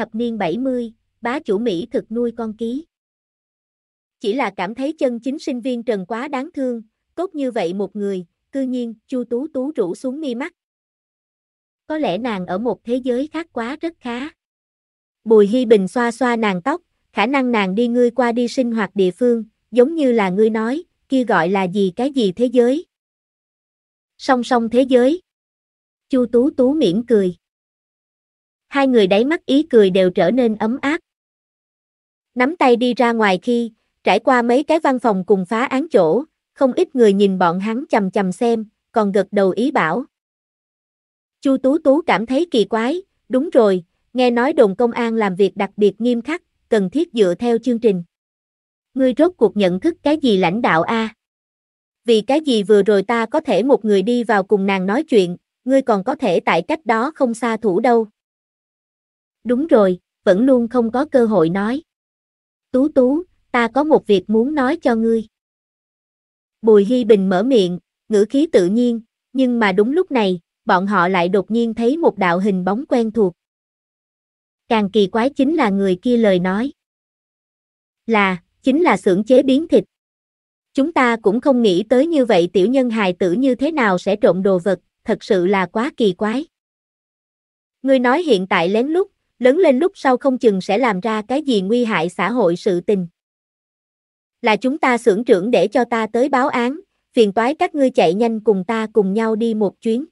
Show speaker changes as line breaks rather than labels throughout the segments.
thập niên 70, bá chủ Mỹ thực nuôi con ký. Chỉ là cảm thấy chân chính sinh viên Trần quá đáng thương, cốt như vậy một người, cư nhiên, Chu Tú Tú rủ xuống mi mắt. Có lẽ nàng ở một thế giới khác quá rất khá. Bùi Hy Bình xoa xoa nàng tóc, khả năng nàng đi ngươi qua đi sinh hoạt địa phương, giống như là ngươi nói, kia gọi là gì cái gì thế giới. Song song thế giới. Chu Tú Tú miễn cười hai người đáy mắt ý cười đều trở nên ấm áp. Nắm tay đi ra ngoài khi, trải qua mấy cái văn phòng cùng phá án chỗ, không ít người nhìn bọn hắn chầm chầm xem, còn gật đầu ý bảo. Chu Tú Tú cảm thấy kỳ quái, đúng rồi, nghe nói đồn công an làm việc đặc biệt nghiêm khắc, cần thiết dựa theo chương trình. Ngươi rốt cuộc nhận thức cái gì lãnh đạo a? Vì cái gì vừa rồi ta có thể một người đi vào cùng nàng nói chuyện, ngươi còn có thể tại cách đó không xa thủ đâu đúng rồi, vẫn luôn không có cơ hội nói. Tú tú, ta có một việc muốn nói cho ngươi. Bùi Hy Bình mở miệng, ngữ khí tự nhiên, nhưng mà đúng lúc này, bọn họ lại đột nhiên thấy một đạo hình bóng quen thuộc. Càng kỳ quái chính là người kia lời nói. Là, chính là xưởng chế biến thịt. Chúng ta cũng không nghĩ tới như vậy tiểu nhân hài tử như thế nào sẽ trộm đồ vật, thật sự là quá kỳ quái. Ngươi nói hiện tại lén lút, lớn lên lúc sau không chừng sẽ làm ra cái gì nguy hại xã hội sự tình. Là chúng ta xưởng trưởng để cho ta tới báo án, phiền toái các ngươi chạy nhanh cùng ta cùng nhau đi một chuyến.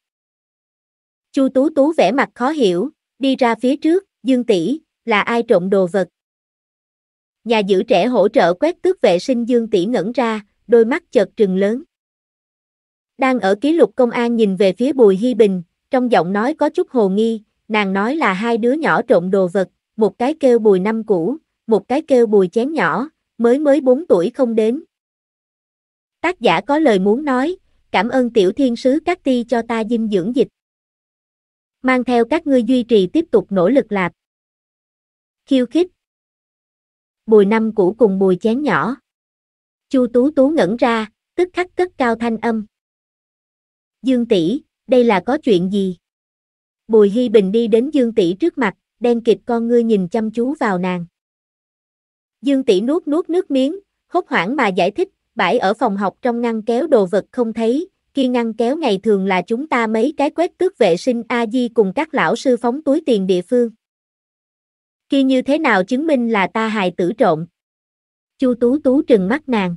Chu Tú Tú vẻ mặt khó hiểu, đi ra phía trước, Dương tỷ, là ai trộm đồ vật? Nhà giữ trẻ hỗ trợ quét tước vệ sinh Dương tỷ ngẩn ra, đôi mắt chợt trừng lớn. Đang ở ký lục công an nhìn về phía Bùi Hy Bình, trong giọng nói có chút hồ nghi, Nàng nói là hai đứa nhỏ trộn đồ vật, một cái kêu bùi năm cũ, một cái kêu bùi chén nhỏ, mới mới 4 tuổi không đến. Tác giả có lời muốn nói, cảm ơn tiểu thiên sứ các ti cho ta dinh dưỡng dịch. Mang theo các ngươi duy trì tiếp tục nỗ lực lạp. Khiêu khích. Bùi năm cũ cùng bùi chén nhỏ. Chu Tú Tú ngẩn ra, tức khắc cất cao thanh âm. Dương tỷ, đây là có chuyện gì? Bùi Hy Bình đi đến Dương Tỷ trước mặt, đen kịt con ngươi nhìn chăm chú vào nàng. Dương Tỷ nuốt nuốt nước miếng, hốt hoảng mà giải thích, bãi ở phòng học trong ngăn kéo đồ vật không thấy, khi ngăn kéo ngày thường là chúng ta mấy cái quét tước vệ sinh A-di cùng các lão sư phóng túi tiền địa phương. Khi như thế nào chứng minh là ta hài tử trộm? Chu Tú Tú trừng mắt nàng.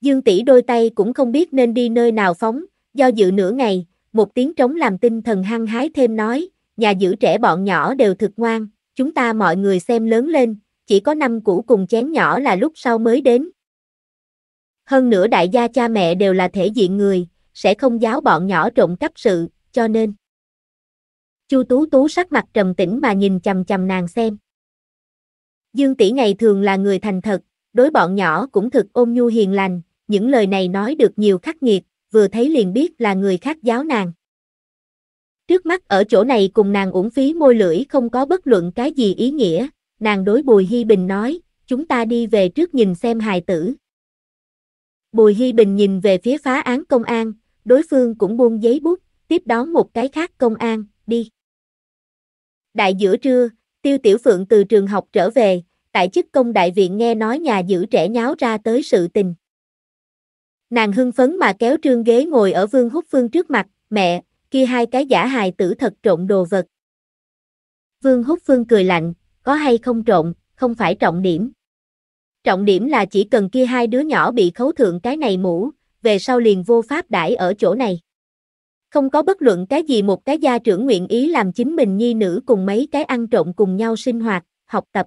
Dương Tỷ đôi tay cũng không biết nên đi nơi nào phóng, do dự nửa ngày, một tiếng trống làm tinh thần hăng hái thêm nói, nhà giữ trẻ bọn nhỏ đều thực ngoan, chúng ta mọi người xem lớn lên, chỉ có năm cũ cùng chén nhỏ là lúc sau mới đến. Hơn nữa đại gia cha mẹ đều là thể diện người, sẽ không giáo bọn nhỏ trộm cắp sự, cho nên. Chu Tú Tú sắc mặt trầm tĩnh mà nhìn chằm chằm nàng xem. Dương tỷ ngày thường là người thành thật, đối bọn nhỏ cũng thực ôn nhu hiền lành, những lời này nói được nhiều khắc nghiệt, vừa thấy liền biết là người khác giáo nàng. Trước mắt ở chỗ này cùng nàng uổng phí môi lưỡi không có bất luận cái gì ý nghĩa, nàng đối Bùi Hy Bình nói, chúng ta đi về trước nhìn xem hài tử. Bùi Hy Bình nhìn về phía phá án công an, đối phương cũng buông giấy bút, tiếp đón một cái khác công an, đi. Đại giữa trưa, Tiêu Tiểu Phượng từ trường học trở về, tại chức công đại viện nghe nói nhà giữ trẻ nháo ra tới sự tình. Nàng hưng phấn mà kéo trương ghế ngồi ở Vương Húc Phương trước mặt, mẹ, kia hai cái giả hài tử thật trộn đồ vật. Vương Húc Phương cười lạnh, có hay không trộn, không phải trọng điểm. Trọng điểm là chỉ cần kia hai đứa nhỏ bị khấu thượng cái này mũ, về sau liền vô pháp đãi ở chỗ này. Không có bất luận cái gì một cái gia trưởng nguyện ý làm chính mình nhi nữ cùng mấy cái ăn trộn cùng nhau sinh hoạt, học tập.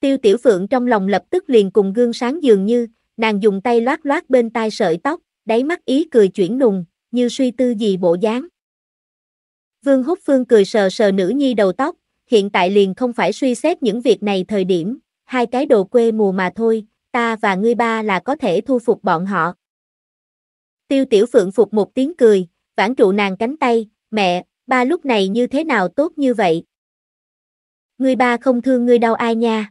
Tiêu Tiểu Phượng trong lòng lập tức liền cùng gương sáng dường như, Nàng dùng tay loát loát bên tai sợi tóc, đáy mắt ý cười chuyển nùng, như suy tư gì bộ dáng. Vương Húc Phương cười sờ sờ nữ nhi đầu tóc, hiện tại liền không phải suy xét những việc này thời điểm, hai cái đồ quê mùa mà thôi, ta và ngươi ba là có thể thu phục bọn họ. Tiêu Tiểu Phượng phục một tiếng cười, vãn trụ nàng cánh tay, mẹ, ba lúc này như thế nào tốt như vậy? Ngươi ba không thương ngươi đau ai nha?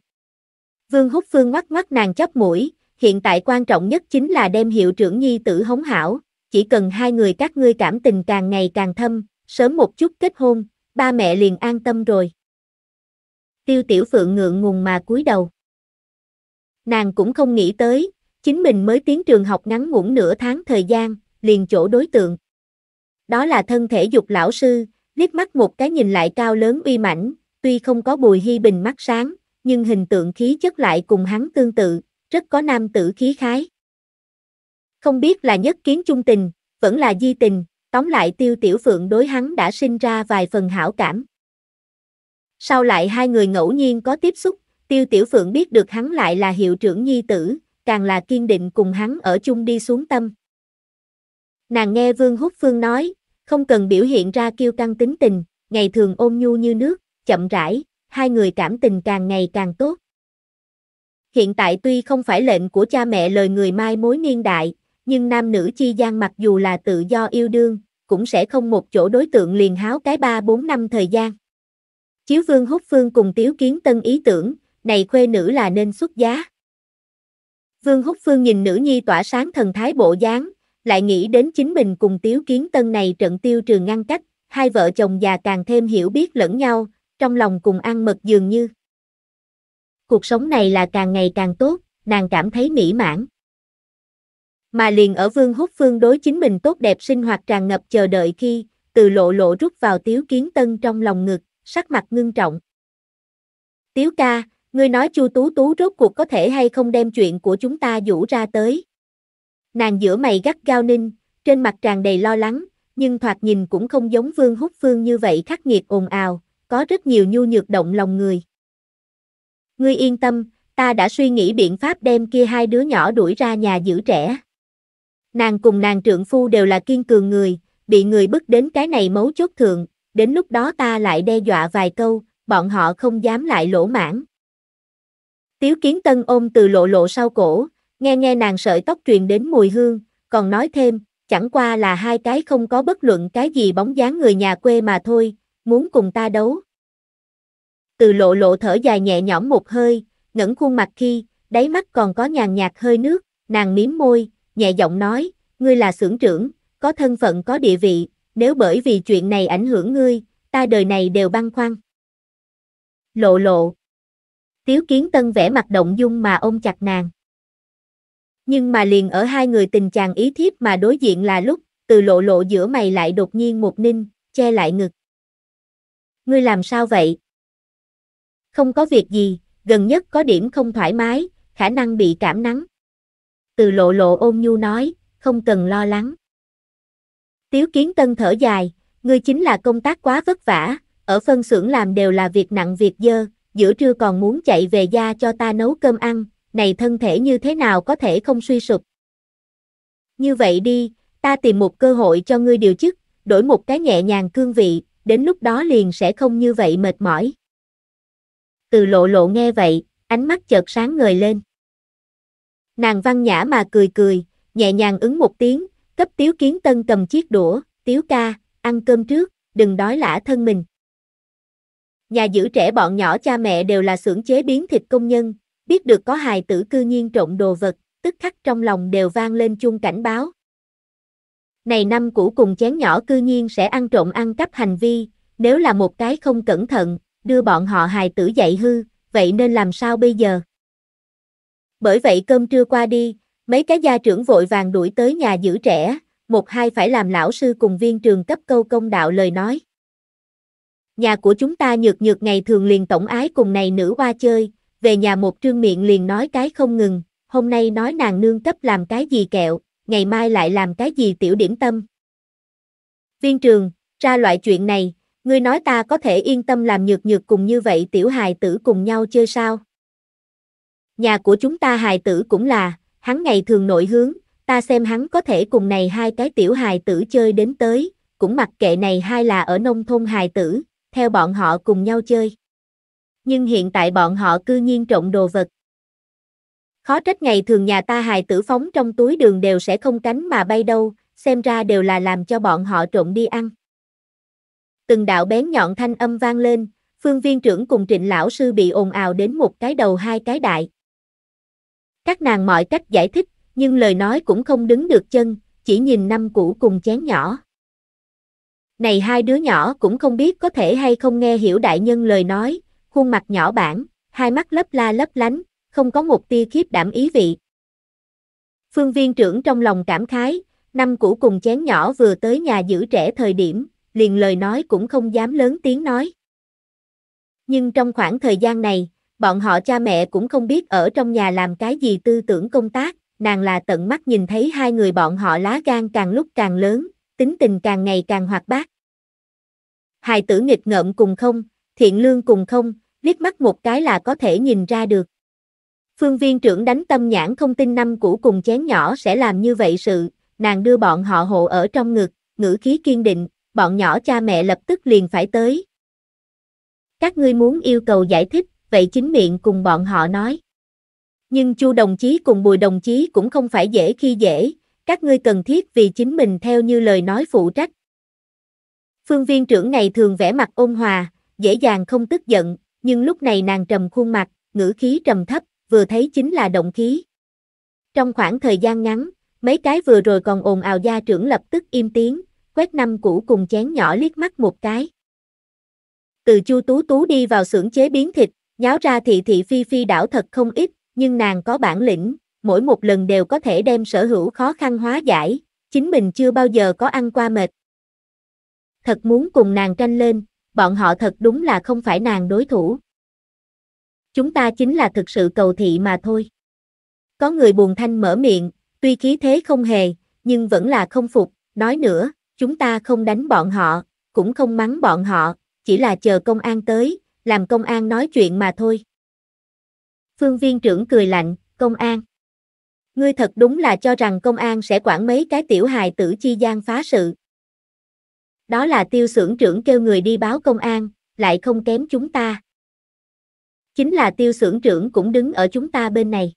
Vương Húc Phương ngoắc ngoắc nàng chóp mũi, hiện tại quan trọng nhất chính là đem hiệu trưởng nhi tử hống hảo, chỉ cần hai người các ngươi cảm tình càng ngày càng thâm, sớm một chút kết hôn, ba mẹ liền an tâm rồi. Tiêu tiểu phượng ngượng ngùng mà cúi đầu. Nàng cũng không nghĩ tới, chính mình mới tiến trường học ngắn ngủn nửa tháng thời gian, liền chỗ đối tượng. Đó là thân thể dục lão sư, liếc mắt một cái nhìn lại cao lớn uy mãnh, tuy không có bùi hy bình mắt sáng, nhưng hình tượng khí chất lại cùng hắn tương tự, rất có nam tử khí khái. Không biết là nhất kiến chung tình, vẫn là di tình, tóm lại tiêu tiểu phượng đối hắn đã sinh ra vài phần hảo cảm. Sau lại hai người ngẫu nhiên có tiếp xúc, tiêu tiểu phượng biết được hắn lại là hiệu trưởng nhi tử, càng là kiên định cùng hắn ở chung đi xuống tâm. Nàng nghe Vương Húc Phương nói, không cần biểu hiện ra kiêu căng tính tình, ngày thường ôm nhu như nước, chậm rãi, hai người cảm tình càng ngày càng tốt hiện tại tuy không phải lệnh của cha mẹ lời người mai mối niên đại, nhưng nam nữ chi gian mặc dù là tự do yêu đương, cũng sẽ không một chỗ đối tượng liền háo cái 3-4 năm thời gian. Chiếu vương hút phương cùng tiếu kiến tân ý tưởng, này khuê nữ là nên xuất giá. Vương hút phương nhìn nữ nhi tỏa sáng thần thái bộ dáng, lại nghĩ đến chính mình cùng tiếu kiến tân này trận tiêu trường ngăn cách, hai vợ chồng già càng thêm hiểu biết lẫn nhau, trong lòng cùng ăn mật dường như cuộc sống này là càng ngày càng tốt, nàng cảm thấy mỹ mãn. Mà liền ở Vương Húc Phương đối chính mình tốt đẹp sinh hoạt tràn ngập chờ đợi khi, từ lộ lộ rút vào Tiếu Kiến Tân trong lòng ngực, sắc mặt ngưng trọng. Tiếu ca, ngươi nói Chu Tú Tú rốt cuộc có thể hay không đem chuyện của chúng ta vũ ra tới. Nàng giữa mày gắt gao ninh, trên mặt tràn đầy lo lắng, nhưng thoạt nhìn cũng không giống Vương Húc Phương như vậy khắc nghiệt ồn ào, có rất nhiều nhu nhược động lòng người. Ngươi yên tâm, ta đã suy nghĩ biện pháp đem kia hai đứa nhỏ đuổi ra nhà giữ trẻ. Nàng cùng nàng trượng phu đều là kiên cường người, bị người bức đến cái này mấu chốt thượng, đến lúc đó ta lại đe dọa vài câu, bọn họ không dám lại lỗ mãn. Tiếu kiến tân ôm từ lộ lộ sau cổ, nghe nghe nàng sợi tóc truyền đến mùi hương, còn nói thêm, chẳng qua là hai cái không có bất luận cái gì bóng dáng người nhà quê mà thôi, muốn cùng ta đấu, từ lộ lộ thở dài nhẹ nhõm một hơi, ngẩng khuôn mặt khi, đáy mắt còn có nhàn nhạt hơi nước, nàng miếm môi, nhẹ giọng nói, ngươi là xưởng trưởng, có thân phận có địa vị, nếu bởi vì chuyện này ảnh hưởng ngươi, ta đời này đều băn khoăn. Lộ lộ. Tiếu kiến tân vẽ mặt động dung mà ôm chặt nàng. Nhưng mà liền ở hai người tình chàng ý thiếp mà đối diện là lúc, từ lộ lộ giữa mày lại đột nhiên một ninh, che lại ngực. Ngươi làm sao vậy? Không có việc gì, gần nhất có điểm không thoải mái, khả năng bị cảm nắng. Từ lộ lộ ôm nhu nói, không cần lo lắng. Tiếu kiến tân thở dài, ngươi chính là công tác quá vất vả, ở phân xưởng làm đều là việc nặng việc dơ, giữa trưa còn muốn chạy về gia cho ta nấu cơm ăn, này thân thể như thế nào có thể không suy sụp. Như vậy đi, ta tìm một cơ hội cho ngươi điều chức, đổi một cái nhẹ nhàng cương vị, đến lúc đó liền sẽ không như vậy mệt mỏi từ lộ lộ nghe vậy, ánh mắt chợt sáng ngời lên. Nàng văn nhã mà cười cười, nhẹ nhàng ứng một tiếng, cấp tiếu kiến tân cầm chiếc đũa, tiếu ca, ăn cơm trước, đừng đói lả thân mình. Nhà giữ trẻ bọn nhỏ cha mẹ đều là xưởng chế biến thịt công nhân, biết được có hài tử cư nhiên trộn đồ vật, tức khắc trong lòng đều vang lên chung cảnh báo. Này năm cũ cùng chén nhỏ cư nhiên sẽ ăn trộm ăn cắp hành vi, nếu là một cái không cẩn thận, đưa bọn họ hài tử dạy hư, vậy nên làm sao bây giờ? Bởi vậy cơm trưa qua đi, mấy cái gia trưởng vội vàng đuổi tới nhà giữ trẻ, một hai phải làm lão sư cùng viên trường cấp câu công đạo lời nói. Nhà của chúng ta nhược nhược ngày thường liền tổng ái cùng này nữ qua chơi, về nhà một trương miệng liền nói cái không ngừng, hôm nay nói nàng nương cấp làm cái gì kẹo, ngày mai lại làm cái gì tiểu điểm tâm. Viên trường, ra loại chuyện này, Ngươi nói ta có thể yên tâm làm nhược nhược cùng như vậy tiểu hài tử cùng nhau chơi sao? Nhà của chúng ta hài tử cũng là, hắn ngày thường nội hướng, ta xem hắn có thể cùng này hai cái tiểu hài tử chơi đến tới, cũng mặc kệ này hai là ở nông thôn hài tử, theo bọn họ cùng nhau chơi. Nhưng hiện tại bọn họ cư nhiên trộn đồ vật. Khó trách ngày thường nhà ta hài tử phóng trong túi đường đều sẽ không cánh mà bay đâu, xem ra đều là làm cho bọn họ trộn đi ăn từng đạo bén nhọn thanh âm vang lên, phương viên trưởng cùng trịnh lão sư bị ồn ào đến một cái đầu hai cái đại. Các nàng mọi cách giải thích, nhưng lời nói cũng không đứng được chân, chỉ nhìn năm cũ cùng chén nhỏ. Này hai đứa nhỏ cũng không biết có thể hay không nghe hiểu đại nhân lời nói, khuôn mặt nhỏ bản, hai mắt lấp la lấp lánh, không có một tia khiếp đảm ý vị. Phương viên trưởng trong lòng cảm khái, năm cũ cùng chén nhỏ vừa tới nhà giữ trẻ thời điểm, liền lời nói cũng không dám lớn tiếng nói. Nhưng trong khoảng thời gian này, bọn họ cha mẹ cũng không biết ở trong nhà làm cái gì tư tưởng công tác, nàng là tận mắt nhìn thấy hai người bọn họ lá gan càng lúc càng lớn, tính tình càng ngày càng hoạt bát. Hài tử nghịch ngợm cùng không, thiện lương cùng không, liếc mắt một cái là có thể nhìn ra được. Phương viên trưởng đánh tâm nhãn không tin năm cũ cùng chén nhỏ sẽ làm như vậy sự, nàng đưa bọn họ hộ ở trong ngực, ngữ khí kiên định, bọn nhỏ cha mẹ lập tức liền phải tới. Các ngươi muốn yêu cầu giải thích, vậy chính miệng cùng bọn họ nói. Nhưng Chu đồng chí cùng Bùi đồng chí cũng không phải dễ khi dễ, các ngươi cần thiết vì chính mình theo như lời nói phụ trách. Phương viên trưởng này thường vẽ mặt ôn hòa, dễ dàng không tức giận, nhưng lúc này nàng trầm khuôn mặt, ngữ khí trầm thấp, vừa thấy chính là động khí. Trong khoảng thời gian ngắn, mấy cái vừa rồi còn ồn ào gia trưởng lập tức im tiếng, quét năm củ cùng chén nhỏ liếc mắt một cái. Từ Chu Tú Tú đi vào xưởng chế biến thịt, nháo ra thị thị phi phi đảo thật không ít, nhưng nàng có bản lĩnh, mỗi một lần đều có thể đem sở hữu khó khăn hóa giải, chính mình chưa bao giờ có ăn qua mệt. Thật muốn cùng nàng tranh lên, bọn họ thật đúng là không phải nàng đối thủ. Chúng ta chính là thực sự cầu thị mà thôi. Có người buồn thanh mở miệng, tuy khí thế không hề, nhưng vẫn là không phục, nói nữa, Chúng ta không đánh bọn họ, cũng không mắng bọn họ, chỉ là chờ công an tới, làm công an nói chuyện mà thôi. Phương viên trưởng cười lạnh, công an. Ngươi thật đúng là cho rằng công an sẽ quản mấy cái tiểu hài tử chi gian phá sự. Đó là tiêu xưởng trưởng kêu người đi báo công an, lại không kém chúng ta. Chính là tiêu xưởng trưởng cũng đứng ở chúng ta bên này.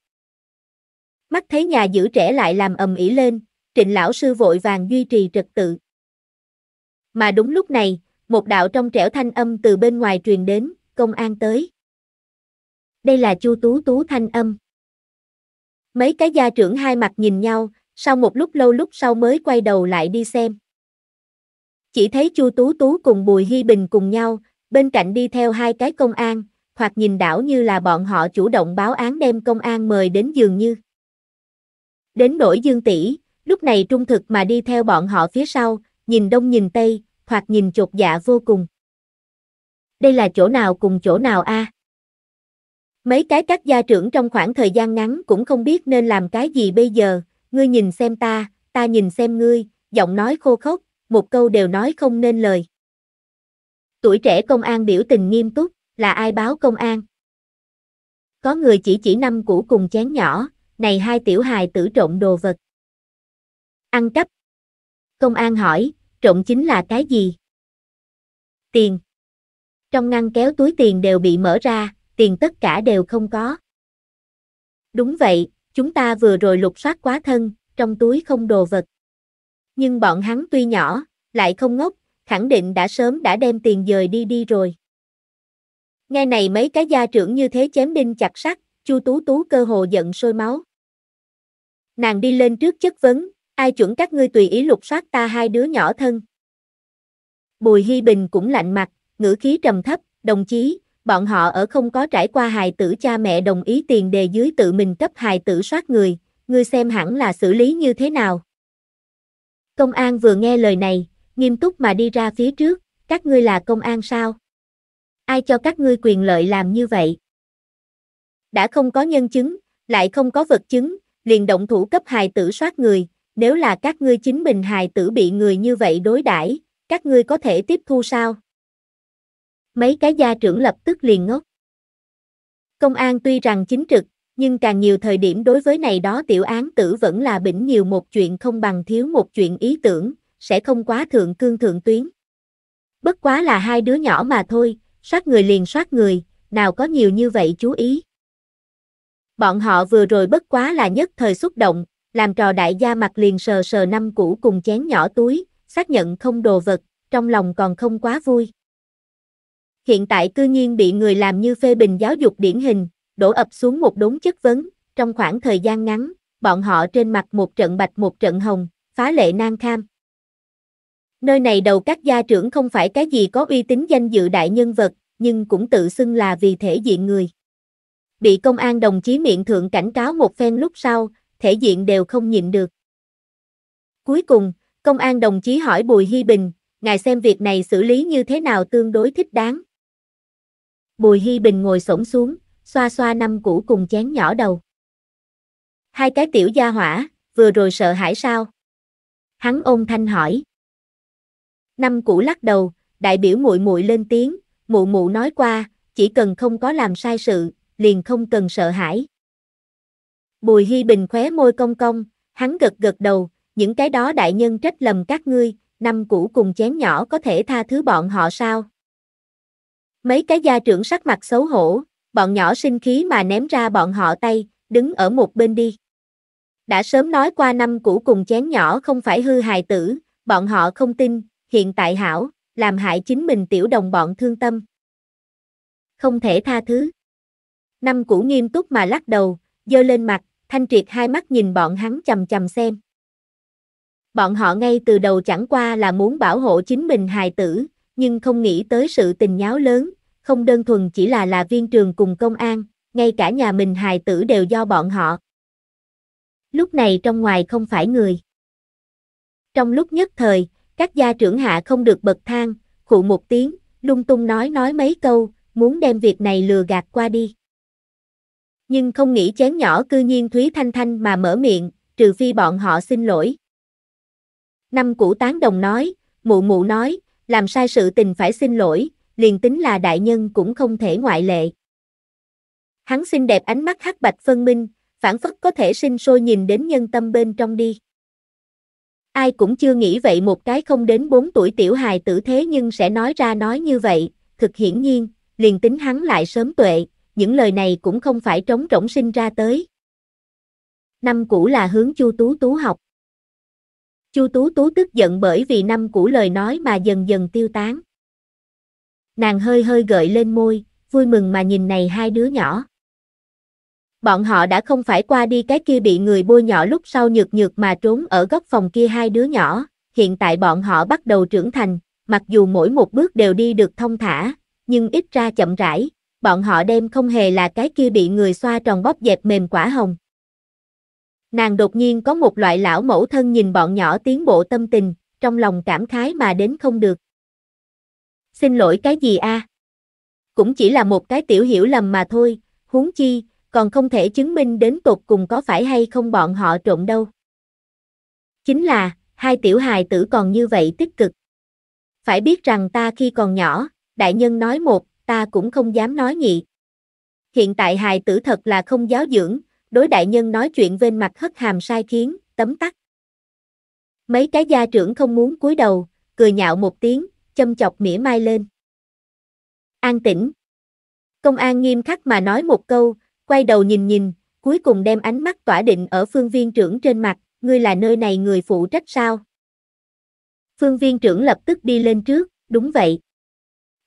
Mắt thấy nhà giữ trẻ lại làm ầm ĩ lên, trịnh lão sư vội vàng duy trì trật tự mà đúng lúc này, một đạo trong trẻo thanh âm từ bên ngoài truyền đến, công an tới. Đây là Chu Tú Tú thanh âm. Mấy cái gia trưởng hai mặt nhìn nhau, sau một lúc lâu lúc sau mới quay đầu lại đi xem. Chỉ thấy Chu Tú Tú cùng Bùi Hy Bình cùng nhau, bên cạnh đi theo hai cái công an, hoặc nhìn đảo như là bọn họ chủ động báo án đem công an mời đến giường như. Đến đổi Dương tỷ, lúc này trung thực mà đi theo bọn họ phía sau, nhìn đông nhìn tây, hoặc nhìn chột dạ vô cùng. Đây là chỗ nào cùng chỗ nào a? Mấy cái các gia trưởng trong khoảng thời gian ngắn cũng không biết nên làm cái gì bây giờ, ngươi nhìn xem ta, ta nhìn xem ngươi, giọng nói khô khốc, một câu đều nói không nên lời. Tuổi trẻ công an biểu tình nghiêm túc, là ai báo công an? Có người chỉ chỉ năm củ cùng chén nhỏ, này hai tiểu hài tử trộn đồ vật. Ăn cắp. Công an hỏi, trộn chính là cái gì? Tiền. Trong ngăn kéo túi tiền đều bị mở ra, tiền tất cả đều không có. Đúng vậy, chúng ta vừa rồi lục soát quá thân, trong túi không đồ vật. Nhưng bọn hắn tuy nhỏ, lại không ngốc, khẳng định đã sớm đã đem tiền dời đi đi rồi. Nghe này mấy cái gia trưởng như thế chém đinh chặt sắt, Chu Tú Tú cơ hồ giận sôi máu. Nàng đi lên trước chất vấn, ai chuẩn các ngươi tùy ý lục soát ta hai đứa nhỏ thân. Bùi Hy Bình cũng lạnh mặt, ngữ khí trầm thấp, đồng chí, bọn họ ở không có trải qua hài tử cha mẹ đồng ý tiền đề dưới tự mình cấp hài tử soát người, ngươi xem hẳn là xử lý như thế nào. Công an vừa nghe lời này, nghiêm túc mà đi ra phía trước, các ngươi là công an sao? Ai cho các ngươi quyền lợi làm như vậy? Đã không có nhân chứng, lại không có vật chứng, liền động thủ cấp hài tử soát người, nếu là các ngươi chính mình hài tử bị người như vậy đối đãi, các ngươi có thể tiếp thu sao? Mấy cái gia trưởng lập tức liền ngốc. Công an tuy rằng chính trực, nhưng càng nhiều thời điểm đối với này đó tiểu án tử vẫn là bỉnh nhiều một chuyện không bằng thiếu một chuyện ý tưởng, sẽ không quá thượng cương thượng tuyến. Bất quá là hai đứa nhỏ mà thôi, soát người liền soát người, nào có nhiều như vậy chú ý. Bọn họ vừa rồi bất quá là nhất thời xúc động, làm trò đại gia mặt liền sờ sờ năm cũ cùng chén nhỏ túi, xác nhận không đồ vật, trong lòng còn không quá vui. Hiện tại cư nhiên bị người làm như phê bình giáo dục điển hình, đổ ập xuống một đống chất vấn, trong khoảng thời gian ngắn, bọn họ trên mặt một trận bạch một trận hồng, phá lệ nan kham. Nơi này đầu các gia trưởng không phải cái gì có uy tín danh dự đại nhân vật, nhưng cũng tự xưng là vì thể diện người. Bị công an đồng chí miệng thượng cảnh cáo một phen lúc sau, thể diện đều không nhịn được. Cuối cùng, công an đồng chí hỏi Bùi Hy Bình, ngài xem việc này xử lý như thế nào tương đối thích đáng. Bùi Hy Bình ngồi xổm xuống, xoa xoa năm cũ cùng chén nhỏ đầu. Hai cái tiểu gia hỏa, vừa rồi sợ hãi sao? Hắn ôn thanh hỏi. Năm cũ lắc đầu, đại biểu muội muội lên tiếng, mụ mụ nói qua, chỉ cần không có làm sai sự, liền không cần sợ hãi. Bùi Hy Bình khóe môi cong cong, hắn gật gật đầu, những cái đó đại nhân trách lầm các ngươi, năm cũ cùng chén nhỏ có thể tha thứ bọn họ sao? Mấy cái gia trưởng sắc mặt xấu hổ, bọn nhỏ sinh khí mà ném ra bọn họ tay, đứng ở một bên đi. Đã sớm nói qua năm cũ cùng chén nhỏ không phải hư hài tử, bọn họ không tin, hiện tại hảo, làm hại chính mình tiểu đồng bọn thương tâm. Không thể tha thứ. Năm cũ nghiêm túc mà lắc đầu, dơ lên mặt, Thanh Triệt hai mắt nhìn bọn hắn chầm chầm xem. Bọn họ ngay từ đầu chẳng qua là muốn bảo hộ chính mình hài tử, nhưng không nghĩ tới sự tình nháo lớn, không đơn thuần chỉ là là viên trường cùng công an, ngay cả nhà mình hài tử đều do bọn họ. Lúc này trong ngoài không phải người. Trong lúc nhất thời, các gia trưởng hạ không được bật thang, khụ một tiếng, lung tung nói nói mấy câu, muốn đem việc này lừa gạt qua đi. Nhưng không nghĩ chén nhỏ cư nhiên Thúy Thanh Thanh mà mở miệng, trừ phi bọn họ xin lỗi. Năm cũ tán đồng nói, mụ mụ nói, làm sai sự tình phải xin lỗi, liền tính là đại nhân cũng không thể ngoại lệ. Hắn xinh đẹp ánh mắt hắc bạch phân minh, phản phất có thể sinh sôi nhìn đến nhân tâm bên trong đi. Ai cũng chưa nghĩ vậy một cái không đến 4 tuổi tiểu hài tử thế nhưng sẽ nói ra nói như vậy, thực hiển nhiên, liền tính hắn lại sớm tuệ, những lời này cũng không phải trống rỗng sinh ra tới. Năm cũ là hướng Chu Tú Tú học. Chu Tú Tú tức giận bởi vì năm cũ lời nói mà dần dần tiêu tán. Nàng hơi hơi gợi lên môi, vui mừng mà nhìn này hai đứa nhỏ. Bọn họ đã không phải qua đi cái kia bị người bôi nhỏ lúc sau nhược nhược mà trốn ở góc phòng kia hai đứa nhỏ, hiện tại bọn họ bắt đầu trưởng thành, mặc dù mỗi một bước đều đi được thông thả, nhưng ít ra chậm rãi, bọn họ đem không hề là cái kia bị người xoa tròn bóp dẹp mềm quả hồng. Nàng đột nhiên có một loại lão mẫu thân nhìn bọn nhỏ tiến bộ tâm tình, trong lòng cảm khái mà đến không được. Xin lỗi cái gì a? Cũng chỉ là một cái tiểu hiểu lầm mà thôi, huống chi, còn không thể chứng minh đến tột cùng có phải hay không bọn họ trộn đâu. Chính là, hai tiểu hài tử còn như vậy tích cực. Phải biết rằng ta khi còn nhỏ, đại nhân nói một, ta cũng không dám nói nhị. Hiện tại hài tử thật là không giáo dưỡng, đối đại nhân nói chuyện bên mặt hất hàm sai khiến, tấm tắc. Mấy cái gia trưởng không muốn cúi đầu, cười nhạo một tiếng, châm chọc mỉa mai lên. An tĩnh. Công an nghiêm khắc mà nói một câu, quay đầu nhìn nhìn, cuối cùng đem ánh mắt tỏa định ở phương viên trưởng trên mặt, ngươi là nơi này người phụ trách sao? Phương viên trưởng lập tức đi lên trước, đúng vậy.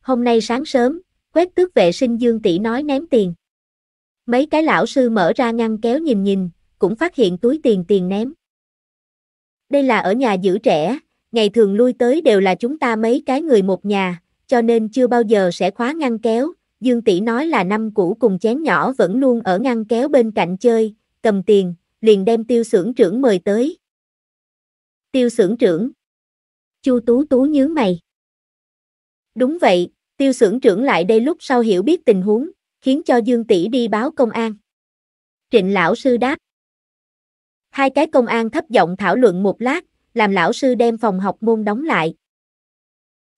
Hôm nay sáng sớm, quét tước vệ sinh dương tỷ nói ném tiền. Mấy cái lão sư mở ra ngăn kéo nhìn nhìn, cũng phát hiện túi tiền tiền ném. Đây là ở nhà giữ trẻ, ngày thường lui tới đều là chúng ta mấy cái người một nhà, cho nên chưa bao giờ sẽ khóa ngăn kéo. Dương tỷ nói là năm cũ cùng chén nhỏ vẫn luôn ở ngăn kéo bên cạnh chơi, cầm tiền, liền đem tiêu Sưởng trưởng mời tới. Tiêu Sưởng trưởng. Chu Tú Tú nhớ mày. Đúng vậy, Tiêu xưởng trưởng lại đây lúc sau hiểu biết tình huống, khiến cho Dương Tỷ đi báo công an. Trịnh lão sư đáp. Hai cái công an thấp giọng thảo luận một lát, làm lão sư đem phòng học môn đóng lại.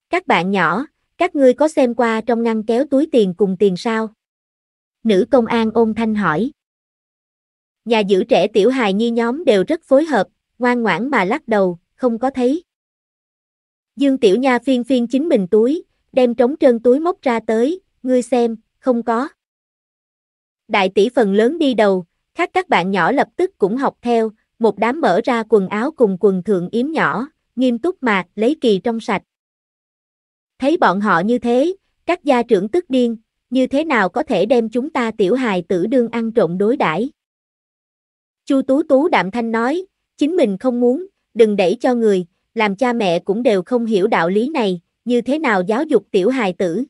Các bạn nhỏ, các ngươi có xem qua trong ngăn kéo túi tiền cùng tiền sao? Nữ công an ôn thanh hỏi. Nhà giữ trẻ tiểu hài nhi nhóm đều rất phối hợp, ngoan ngoãn mà lắc đầu, không có thấy. Dương Tiểu Nha phiên phiên chính mình túi, đem trống trơn túi móc ra tới, ngươi xem, không có. Đại tỷ phần lớn đi đầu, khác các bạn nhỏ lập tức cũng học theo, một đám mở ra quần áo cùng quần thượng yếm nhỏ, nghiêm túc mà lấy kỳ trong sạch. Thấy bọn họ như thế, các gia trưởng tức điên, như thế nào có thể đem chúng ta tiểu hài tử đương ăn trộm đối đãi? Chu Tú Tú đạm thanh nói, chính mình không muốn, đừng đẩy cho người, làm cha mẹ cũng đều không hiểu đạo lý này, như thế nào giáo dục tiểu hài tử.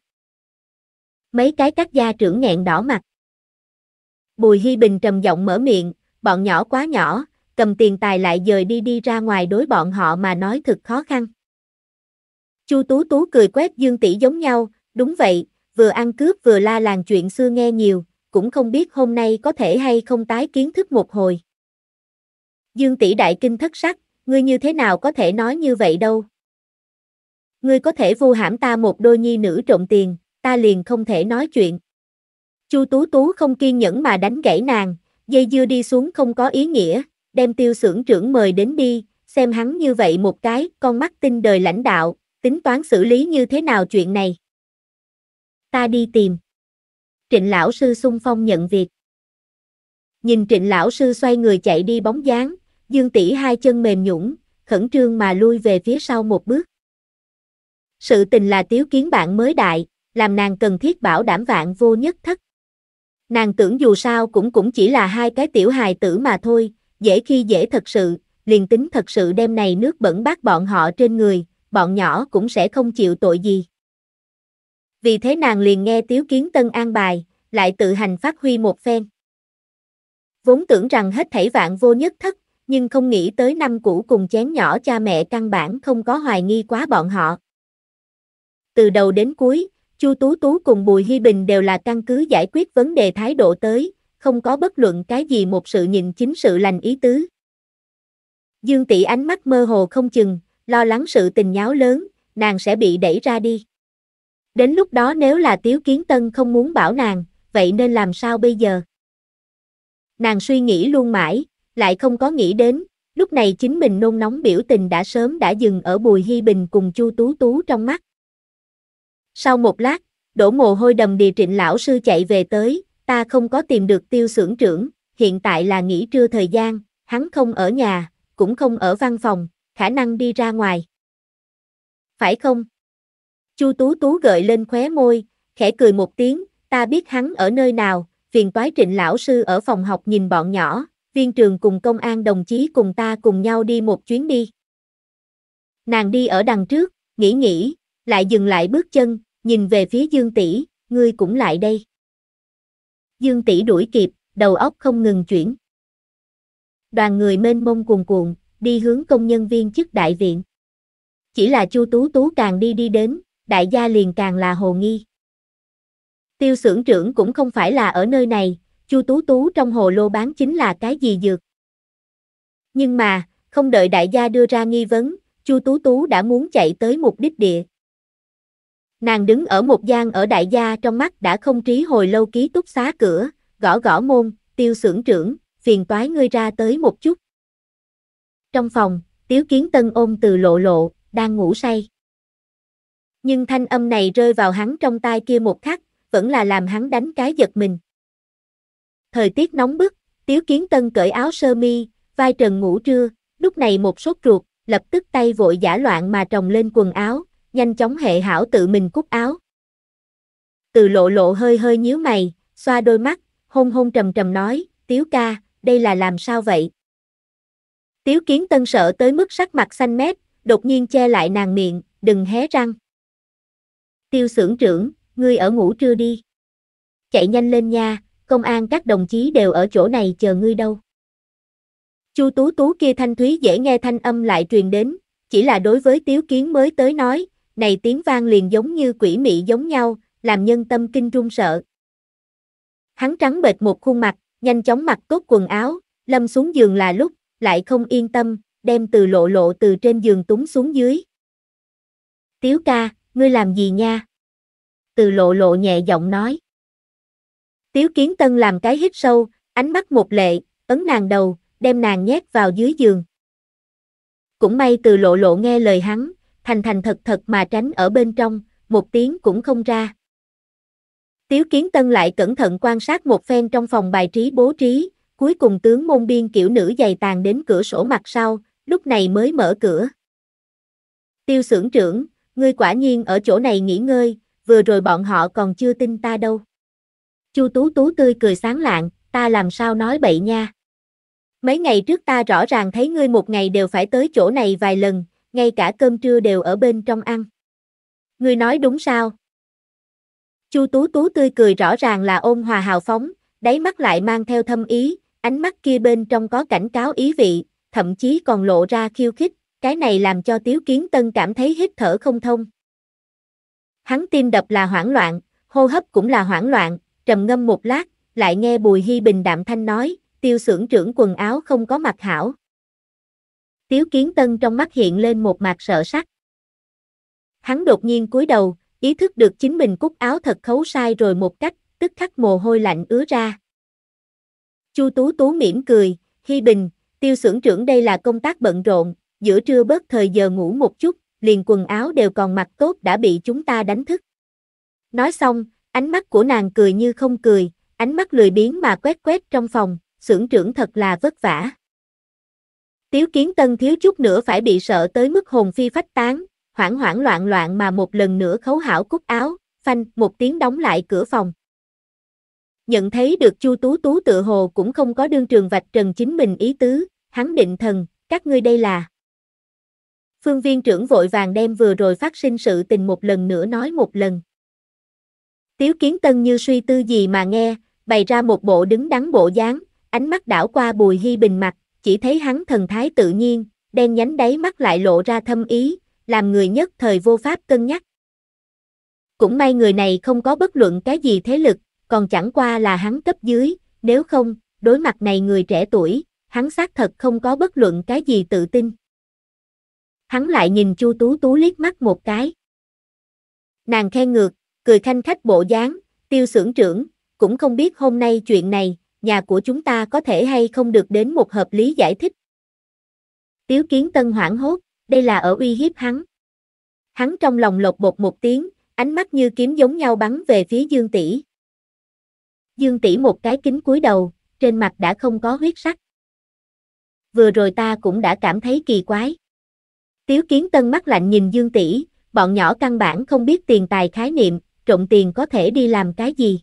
Mấy cái các gia trưởng nghẹn đỏ mặt. Bùi Hy Bình trầm giọng mở miệng, bọn nhỏ quá nhỏ, cầm tiền tài lại dời đi đi ra ngoài đối bọn họ mà nói thật khó khăn. Chu Tú Tú cười quét Dương tỷ giống nhau, đúng vậy, vừa ăn cướp vừa la làng chuyện xưa nghe nhiều, cũng không biết hôm nay có thể hay không tái kiến thức một hồi. Dương tỷ đại kinh thất sắc, ngươi như thế nào có thể nói như vậy đâu ngươi có thể vu hãm ta một đôi nhi nữ trộm tiền, ta liền không thể nói chuyện. Chu Tú Tú không kiên nhẫn mà đánh gãy nàng, dây dưa đi xuống không có ý nghĩa, đem tiêu sưởng trưởng mời đến đi, xem hắn như vậy một cái, con mắt tin đời lãnh đạo, tính toán xử lý như thế nào chuyện này. Ta đi tìm. Trịnh lão sư xung phong nhận việc. Nhìn trịnh lão sư xoay người chạy đi bóng dáng, dương tỷ hai chân mềm nhũng, khẩn trương mà lui về phía sau một bước. Sự tình là tiếu kiến bạn mới đại, làm nàng cần thiết bảo đảm vạn vô nhất thất. Nàng tưởng dù sao cũng cũng chỉ là hai cái tiểu hài tử mà thôi, dễ khi dễ thật sự, liền tính thật sự đem này nước bẩn bát bọn họ trên người, bọn nhỏ cũng sẽ không chịu tội gì. Vì thế nàng liền nghe tiếu kiến tân an bài, lại tự hành phát huy một phen. Vốn tưởng rằng hết thảy vạn vô nhất thất, nhưng không nghĩ tới năm cũ cùng chén nhỏ cha mẹ căn bản không có hoài nghi quá bọn họ từ đầu đến cuối, Chu Tú Tú cùng Bùi Hy Bình đều là căn cứ giải quyết vấn đề thái độ tới, không có bất luận cái gì một sự nhìn chính sự lành ý tứ. Dương Tỷ ánh mắt mơ hồ không chừng, lo lắng sự tình nháo lớn, nàng sẽ bị đẩy ra đi. Đến lúc đó nếu là Tiếu Kiến Tân không muốn bảo nàng, vậy nên làm sao bây giờ? Nàng suy nghĩ luôn mãi, lại không có nghĩ đến, lúc này chính mình nôn nóng biểu tình đã sớm đã dừng ở Bùi Hy Bình cùng Chu Tú Tú trong mắt. Sau một lát, đổ mồ hôi đầm đìa trịnh lão sư chạy về tới, ta không có tìm được tiêu xưởng trưởng, hiện tại là nghỉ trưa thời gian, hắn không ở nhà, cũng không ở văn phòng, khả năng đi ra ngoài. Phải không? Chu Tú Tú gợi lên khóe môi, khẽ cười một tiếng, ta biết hắn ở nơi nào, phiền toái trịnh lão sư ở phòng học nhìn bọn nhỏ, viên trường cùng công an đồng chí cùng ta cùng nhau đi một chuyến đi. Nàng đi ở đằng trước, nghĩ nghĩ, lại dừng lại bước chân, nhìn về phía Dương Tỷ, ngươi cũng lại đây. Dương Tỷ đuổi kịp, đầu óc không ngừng chuyển. Đoàn người mênh mông cuồn cuộn, đi hướng công nhân viên chức đại viện. Chỉ là Chu Tú Tú càng đi đi đến, đại gia liền càng là hồ nghi. Tiêu xưởng trưởng cũng không phải là ở nơi này, Chu Tú Tú trong hồ lô bán chính là cái gì dược. Nhưng mà, không đợi đại gia đưa ra nghi vấn, Chu Tú Tú đã muốn chạy tới mục đích địa. Nàng đứng ở một gian ở đại gia trong mắt đã không trí hồi lâu ký túc xá cửa, gõ gõ môn, tiêu sưởng trưởng, phiền toái ngươi ra tới một chút. Trong phòng, tiếu kiến tân ôm từ lộ lộ, đang ngủ say. Nhưng thanh âm này rơi vào hắn trong tai kia một khắc, vẫn là làm hắn đánh cái giật mình. Thời tiết nóng bức, tiếu kiến tân cởi áo sơ mi, vai trần ngủ trưa, lúc này một sốt ruột, lập tức tay vội giả loạn mà trồng lên quần áo, nhanh chóng hệ hảo tự mình cúc áo. Từ lộ lộ hơi hơi nhíu mày, xoa đôi mắt, hôn hôn trầm trầm nói, tiếu ca, đây là làm sao vậy? Tiếu kiến tân sợ tới mức sắc mặt xanh mét, đột nhiên che lại nàng miệng, đừng hé răng. Tiêu xưởng trưởng, ngươi ở ngủ trưa đi. Chạy nhanh lên nha, công an các đồng chí đều ở chỗ này chờ ngươi đâu. Chu Tú Tú kia thanh thúy dễ nghe thanh âm lại truyền đến, chỉ là đối với Tiếu Kiến mới tới nói, này tiếng vang liền giống như quỷ mị giống nhau, làm nhân tâm kinh run sợ. Hắn trắng bệt một khuôn mặt, nhanh chóng mặc tốt quần áo, lâm xuống giường là lúc, lại không yên tâm, đem từ lộ lộ từ trên giường túng xuống dưới. Tiếu ca, ngươi làm gì nha? Từ lộ lộ nhẹ giọng nói. Tiếu kiến tân làm cái hít sâu, ánh mắt một lệ, ấn nàng đầu, đem nàng nhét vào dưới giường. Cũng may từ lộ lộ nghe lời hắn, thành thành thật thật mà tránh ở bên trong, một tiếng cũng không ra. Tiếu Kiến Tân lại cẩn thận quan sát một phen trong phòng bài trí bố trí, cuối cùng tướng môn biên kiểu nữ dày tàn đến cửa sổ mặt sau, lúc này mới mở cửa. Tiêu Sưởng trưởng, ngươi quả nhiên ở chỗ này nghỉ ngơi, vừa rồi bọn họ còn chưa tin ta đâu. Chu Tú Tú tươi cười sáng lạng, ta làm sao nói bậy nha. Mấy ngày trước ta rõ ràng thấy ngươi một ngày đều phải tới chỗ này vài lần, ngay cả cơm trưa đều ở bên trong ăn. Ngươi nói đúng sao? Chu Tú Tú tươi cười rõ ràng là ôn hòa hào phóng, đáy mắt lại mang theo thâm ý, ánh mắt kia bên trong có cảnh cáo ý vị, thậm chí còn lộ ra khiêu khích, cái này làm cho Tiếu Kiến Tân cảm thấy hít thở không thông. Hắn tim đập là hoảng loạn, hô hấp cũng là hoảng loạn, trầm ngâm một lát, lại nghe Bùi Hy Bình đạm thanh nói, tiêu Sưởng trưởng quần áo không có mặt hảo. Tiếu Kiến Tân trong mắt hiện lên một mặt sợ sắc. Hắn đột nhiên cúi đầu, ý thức được chính mình cúc áo thật khấu sai rồi một cách, tức khắc mồ hôi lạnh ứa ra. Chu Tú Tú mỉm cười, "Hi Bình, Tiêu xưởng trưởng đây là công tác bận rộn, giữa trưa bớt thời giờ ngủ một chút, liền quần áo đều còn mặc tốt đã bị chúng ta đánh thức." Nói xong, ánh mắt của nàng cười như không cười, ánh mắt lười biếng mà quét quét trong phòng, xưởng trưởng thật là vất vả. Tiếu kiến tân thiếu chút nữa phải bị sợ tới mức hồn phi phách tán, hoảng hoảng loạn loạn mà một lần nữa khấu hảo cúc áo, phanh, một tiếng đóng lại cửa phòng. Nhận thấy được Chu Tú Tú tự hồ cũng không có đương trường vạch trần chính mình ý tứ, hắn định thần, các ngươi đây là. Phương viên trưởng vội vàng đem vừa rồi phát sinh sự tình một lần nữa nói một lần. Tiếu kiến tân như suy tư gì mà nghe, bày ra một bộ đứng đắn bộ dáng, ánh mắt đảo qua bùi hy bình mặt, chỉ thấy hắn thần thái tự nhiên, đen nhánh đáy mắt lại lộ ra thâm ý, làm người nhất thời vô pháp cân nhắc. Cũng may người này không có bất luận cái gì thế lực, còn chẳng qua là hắn cấp dưới, nếu không, đối mặt này người trẻ tuổi, hắn xác thật không có bất luận cái gì tự tin. Hắn lại nhìn Chu Tú Tú liếc mắt một cái. Nàng khen ngược, cười khanh khách bộ dáng, tiêu xưởng trưởng, cũng không biết hôm nay chuyện này, nhà của chúng ta có thể hay không được đến một hợp lý giải thích. Tiếu kiến tân hoảng hốt, đây là ở uy hiếp hắn. Hắn trong lòng lột bột một tiếng, ánh mắt như kiếm giống nhau bắn về phía Dương Tỷ. Dương Tỷ một cái kính cúi đầu, trên mặt đã không có huyết sắc. Vừa rồi ta cũng đã cảm thấy kỳ quái. Tiếu kiến tân mắt lạnh nhìn Dương Tỷ, bọn nhỏ căn bản không biết tiền tài khái niệm, trộm tiền có thể đi làm cái gì.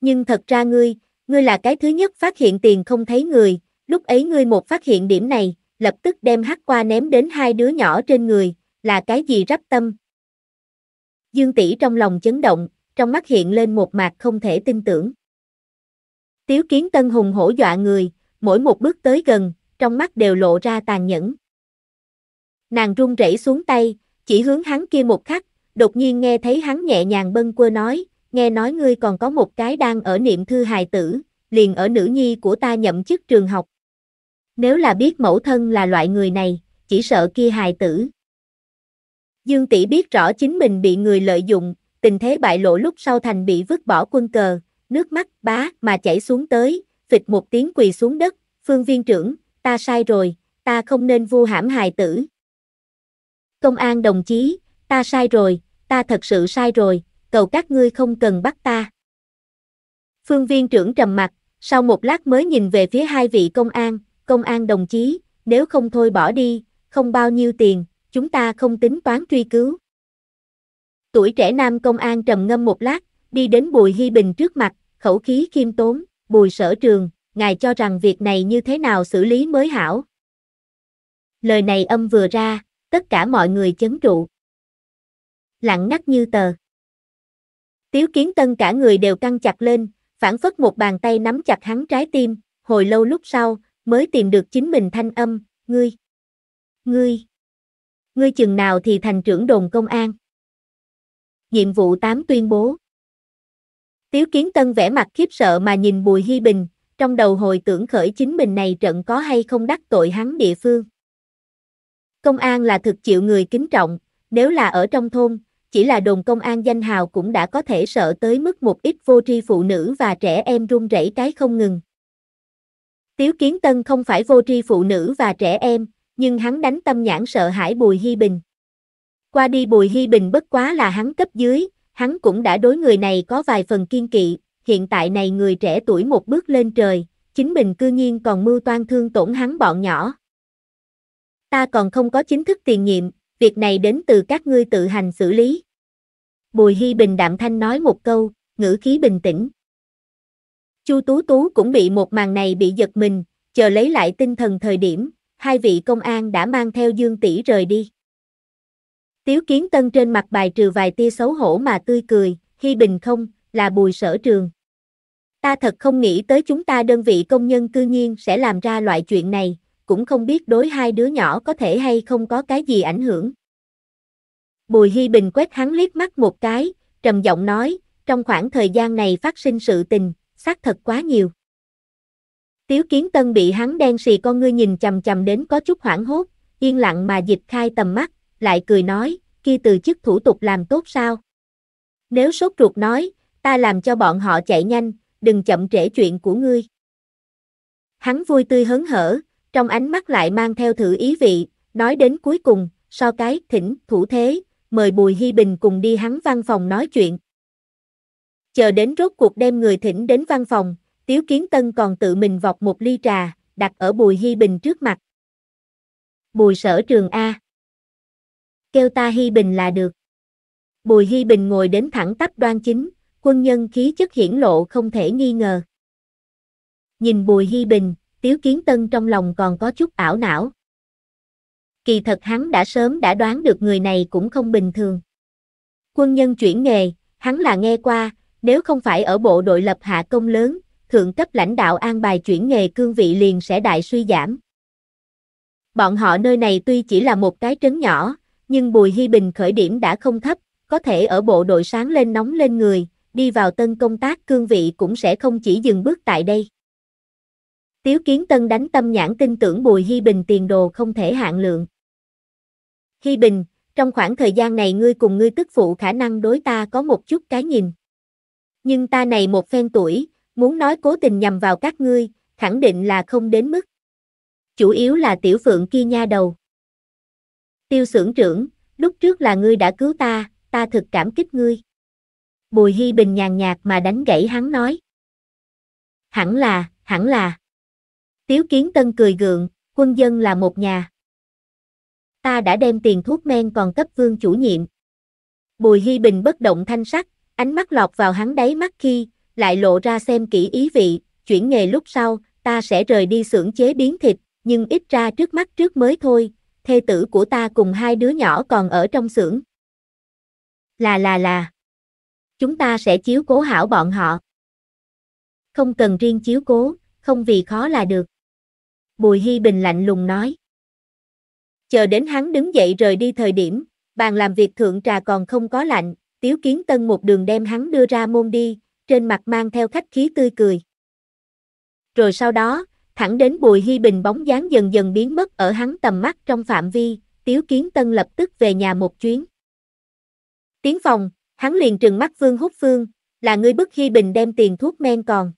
Nhưng thật ra ngươi, Ngươi là cái thứ nhất phát hiện tiền không thấy người, lúc ấy ngươi một phát hiện điểm này, lập tức đem hắc qua ném đến hai đứa nhỏ trên người, là cái gì rắp tâm. Dương tỷ trong lòng chấn động, trong mắt hiện lên một mạc không thể tin tưởng. Tiếu kiến tân hùng hổ dọa người, mỗi một bước tới gần, trong mắt đều lộ ra tàn nhẫn. Nàng run rẩy xuống tay, chỉ hướng hắn kia một khắc, đột nhiên nghe thấy hắn nhẹ nhàng bâng quơ nói, nghe nói ngươi còn có một cái đang ở niệm thư hài tử, liền ở nữ nhi của ta nhậm chức trường học. Nếu là biết mẫu thân là loại người này, chỉ sợ kia hài tử. Dương tỷ biết rõ chính mình bị người lợi dụng, tình thế bại lộ lúc sau thành bị vứt bỏ quân cờ, nước mắt bá mà chảy xuống tới, phịch một tiếng quỳ xuống đất, phương viên trưởng, ta sai rồi, ta không nên vu hãm hài tử. Công an đồng chí, ta sai rồi, ta thật sự sai rồi, cầu các ngươi không cần bắt ta. Phương viên trưởng trầm mặt, sau một lát mới nhìn về phía hai vị công an, công an đồng chí, nếu không thôi bỏ đi, không bao nhiêu tiền, chúng ta không tính toán truy cứu. Tuổi trẻ nam công an trầm ngâm một lát, đi đến Bùi Hy Bình trước mặt, khẩu khí khiêm tốn, Bùi sở trường, ngài cho rằng việc này như thế nào xử lý mới hảo. Lời này âm vừa ra, tất cả mọi người chấn trụ. Lặng ngắt như tờ. Tiếu Kiến Tân cả người đều căng chặt lên, phản phất một bàn tay nắm chặt hắn trái tim, hồi lâu lúc sau, mới tìm được chính mình thanh âm, ngươi, ngươi, ngươi chừng nào thì thành trưởng đồn công an. Nhiệm vụ 8 tuyên bố. Tiếu Kiến Tân vẻ mặt khiếp sợ mà nhìn Bùi Hy Bình, trong đầu hồi tưởng khởi chính mình này trận có hay không đắc tội hắn địa phương. Công an là thực chịu người kính trọng, nếu là ở trong thôn, chỉ là đồn công an danh hào cũng đã có thể sợ tới mức một ít vô tri phụ nữ và trẻ em run rẩy cái không ngừng. Tiếu Kiến Tân không phải vô tri phụ nữ và trẻ em, nhưng hắn đánh tâm nhãn sợ hãi Bùi Hy Bình. Qua đi Bùi Hy Bình bất quá là hắn cấp dưới, hắn cũng đã đối người này có vài phần kiên kỵ, hiện tại này người trẻ tuổi một bước lên trời, chính mình cư nhiên còn mưu toan thương tổn hắn bọn nhỏ. Ta còn không có chính thức tiền nhiệm, việc này đến từ các ngươi tự hành xử lý. Bùi Hy Bình đạm thanh nói một câu, ngữ khí bình tĩnh. Chu Tú Tú cũng bị một màn này bị giật mình, chờ lấy lại tinh thần thời điểm, hai vị công an đã mang theo Dương Tỷ rời đi. Tiếu Kiến Tân trên mặt bài trừ vài tia xấu hổ mà tươi cười, Hy Bình không, là bùi sở trường. Ta thật không nghĩ tới chúng ta đơn vị công nhân cư nhiên sẽ làm ra loại chuyện này, cũng không biết đối hai đứa nhỏ có thể hay không có cái gì ảnh hưởng. Bùi Hy Bình quét hắn liếc mắt một cái, trầm giọng nói, trong khoảng thời gian này phát sinh sự tình, xác thật quá nhiều. Tiếu kiến tân bị hắn đen xì con ngươi nhìn chầm chầm đến có chút hoảng hốt, yên lặng mà dịch khai tầm mắt, lại cười nói, kia từ chức thủ tục làm tốt sao? Nếu sốt ruột nói, ta làm cho bọn họ chạy nhanh, đừng chậm trễ chuyện của ngươi. Hắn vui tươi hớn hở, trong ánh mắt lại mang theo thử ý vị, nói đến cuối cùng, so cái thỉnh thủ thế, mời Bùi Hy Bình cùng đi hắn văn phòng nói chuyện. Chờ đến rốt cuộc đem người thỉnh đến văn phòng, Tiếu Kiến Tân còn tự mình vọc một ly trà, đặt ở Bùi Hy Bình trước mặt. Bùi sở trường A. Kêu ta Hy Bình là được. Bùi Hy Bình ngồi đến thẳng tắp đoan chính, quân nhân khí chất hiển lộ không thể nghi ngờ. Nhìn Bùi Hy Bình, Tiếu Kiến Tân trong lòng còn có chút ảo não kỳ thật hắn đã sớm đã đoán được người này cũng không bình thường. Quân nhân chuyển nghề, hắn là nghe qua, nếu không phải ở bộ đội lập hạ công lớn, thượng cấp lãnh đạo an bài chuyển nghề cương vị liền sẽ đại suy giảm. Bọn họ nơi này tuy chỉ là một cái trấn nhỏ, nhưng Bùi Hy Bình khởi điểm đã không thấp, có thể ở bộ đội sáng lên nóng lên người, đi vào tân công tác cương vị cũng sẽ không chỉ dừng bước tại đây. Tiếu Kiến Tân đánh tâm nhãn tin tưởng Bùi Hy Bình tiền đồ không thể hạn lượng. Hi Bình, trong khoảng thời gian này ngươi cùng ngươi tức phụ khả năng đối ta có một chút cái nhìn. Nhưng ta này một phen tuổi, muốn nói cố tình nhằm vào các ngươi, khẳng định là không đến mức. Chủ yếu là tiểu phượng kia nha đầu. Tiêu Sưởng trưởng, lúc trước là ngươi đã cứu ta, ta thực cảm kích ngươi. Bùi Hy Bình nhàn nhạt mà đánh gãy hắn nói. Hẳn là, hẳn là. Tiếu Kiến Tân cười gượng, quân dân là một nhà ta đã đem tiền thuốc men còn cấp vương chủ nhiệm. Bùi Hy Bình bất động thanh sắc, ánh mắt lọt vào hắn đáy mắt khi, lại lộ ra xem kỹ ý vị, chuyển nghề lúc sau, ta sẽ rời đi xưởng chế biến thịt, nhưng ít ra trước mắt trước mới thôi, thê tử của ta cùng hai đứa nhỏ còn ở trong xưởng. Là là là. Chúng ta sẽ chiếu cố hảo bọn họ. Không cần riêng chiếu cố, không vì khó là được. Bùi Hy Bình lạnh lùng nói chờ đến hắn đứng dậy rời đi thời điểm, bàn làm việc thượng trà còn không có lạnh, Tiếu Kiến Tân một đường đem hắn đưa ra môn đi, trên mặt mang theo khách khí tươi cười. Rồi sau đó, thẳng đến Bùi Hy Bình bóng dáng dần dần biến mất ở hắn tầm mắt trong phạm vi, Tiếu Kiến Tân lập tức về nhà một chuyến. Tiến phòng, hắn liền trừng mắt Vương Húc Phương, là người bức Hy Bình đem tiền thuốc men còn.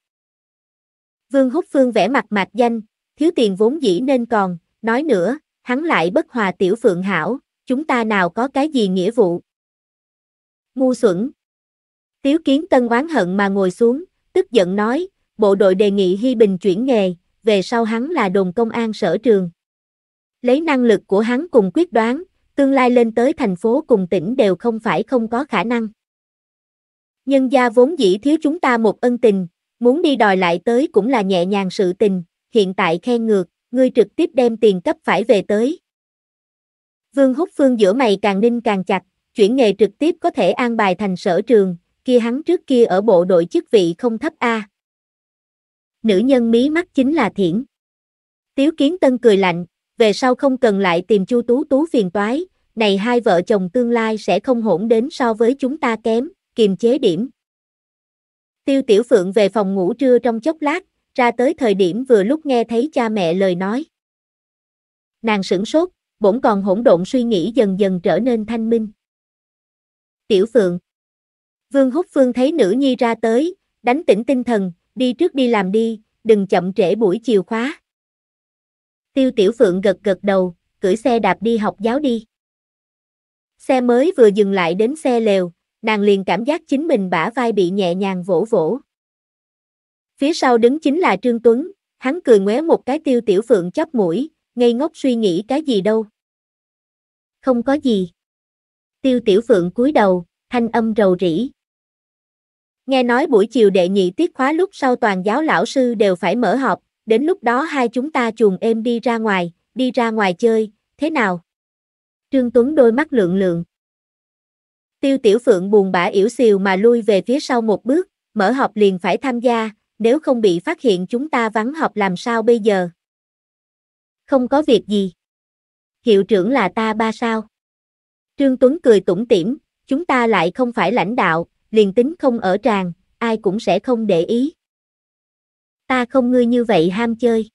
Vương Húc Phương vẽ mặt mạc danh, thiếu tiền vốn dĩ nên còn, nói nữa, hắn lại bất hòa tiểu phượng hảo, chúng ta nào có cái gì nghĩa vụ. Ngu xuẩn. Tiếu kiến tân oán hận mà ngồi xuống, tức giận nói, bộ đội đề nghị Hy Bình chuyển nghề, về sau hắn là đồn công an sở trường. Lấy năng lực của hắn cùng quyết đoán, tương lai lên tới thành phố cùng tỉnh đều không phải không có khả năng. Nhân gia vốn dĩ thiếu chúng ta một ân tình, muốn đi đòi lại tới cũng là nhẹ nhàng sự tình, hiện tại khen ngược, ngươi trực tiếp đem tiền cấp phải về tới. Vương Húc Phương giữa mày càng ninh càng chặt, chuyển nghề trực tiếp có thể an bài thành sở trường, kia hắn trước kia ở bộ đội chức vị không thấp A. Nữ nhân mí mắt chính là thiển. Tiếu Kiến Tân cười lạnh, về sau không cần lại tìm Chu Tú Tú phiền toái, này hai vợ chồng tương lai sẽ không hỗn đến so với chúng ta kém, kiềm chế điểm. Tiêu Tiểu Phượng về phòng ngủ trưa trong chốc lát, ra tới thời điểm vừa lúc nghe thấy cha mẹ lời nói. Nàng sửng sốt, bỗng còn hỗn độn suy nghĩ dần dần trở nên thanh minh. Tiểu Phượng Vương Húc Phương thấy nữ nhi ra tới, đánh tỉnh tinh thần, đi trước đi làm đi, đừng chậm trễ buổi chiều khóa. Tiêu Tiểu Phượng gật gật đầu, cưỡi xe đạp đi học giáo đi. Xe mới vừa dừng lại đến xe lều, nàng liền cảm giác chính mình bả vai bị nhẹ nhàng vỗ vỗ. Phía sau đứng chính là Trương Tuấn, hắn cười ngoé một cái tiêu tiểu phượng chóp mũi, ngây ngốc suy nghĩ cái gì đâu. Không có gì. Tiêu tiểu phượng cúi đầu, thanh âm rầu rĩ. Nghe nói buổi chiều đệ nhị tiết khóa lúc sau toàn giáo lão sư đều phải mở họp, đến lúc đó hai chúng ta chuồng êm đi ra ngoài, đi ra ngoài chơi, thế nào? Trương Tuấn đôi mắt lượng lượng. Tiêu Tiểu Phượng buồn bã yểu xìu mà lui về phía sau một bước, mở họp liền phải tham gia, nếu không bị phát hiện chúng ta vắng học làm sao bây giờ? Không có việc gì. Hiệu trưởng là ta ba sao? Trương Tuấn cười tủm tỉm, chúng ta lại không phải lãnh đạo, liền tính không ở tràng, ai cũng sẽ không để ý. Ta không ngươi như vậy ham chơi.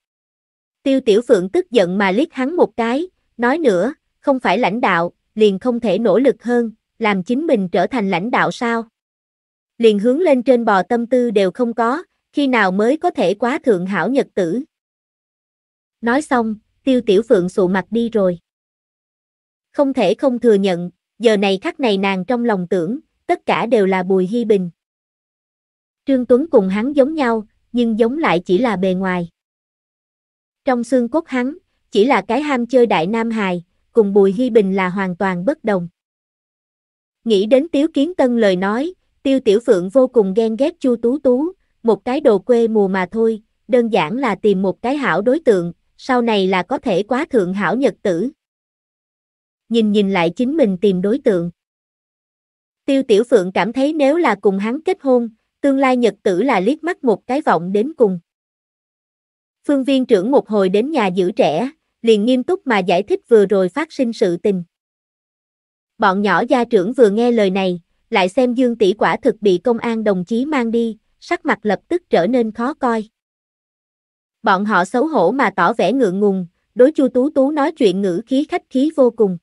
Tiêu Tiểu Phượng tức giận mà liếc hắn một cái, nói nữa, không phải lãnh đạo, liền không thể nỗ lực hơn, làm chính mình trở thành lãnh đạo sao? Liền hướng lên trên bò tâm tư đều không có, khi nào mới có thể quá thượng hảo nhật tử? Nói xong, tiêu tiểu phượng sụ mặt đi rồi. Không thể không thừa nhận, giờ này khắc này nàng trong lòng tưởng, tất cả đều là Bùi Hy Bình. Trương Tuấn cùng hắn giống nhau, nhưng giống lại chỉ là bề ngoài. Trong xương cốt hắn, chỉ là cái ham chơi đại nam hài, cùng Bùi Hy Bình là hoàn toàn bất đồng. Nghĩ đến Tiếu Kiến Tân lời nói, Tiêu Tiểu Phượng vô cùng ghen ghét Chu Tú Tú, một cái đồ quê mùa mà thôi, đơn giản là tìm một cái hảo đối tượng, sau này là có thể quá thượng hảo nhật tử. Nhìn nhìn lại chính mình tìm đối tượng. Tiêu Tiểu Phượng cảm thấy nếu là cùng hắn kết hôn, tương lai nhật tử là liếc mắt một cái vọng đến cùng. Phương viên trưởng một hồi đến nhà giữ trẻ, liền nghiêm túc mà giải thích vừa rồi phát sinh sự tình. Bọn nhỏ gia trưởng vừa nghe lời này, lại xem Dương tỷ quả thực bị công an đồng chí mang đi, sắc mặt lập tức trở nên khó coi. Bọn họ xấu hổ mà tỏ vẻ ngượng ngùng, đối Chu Tú Tú nói chuyện ngữ khí khách khí vô cùng.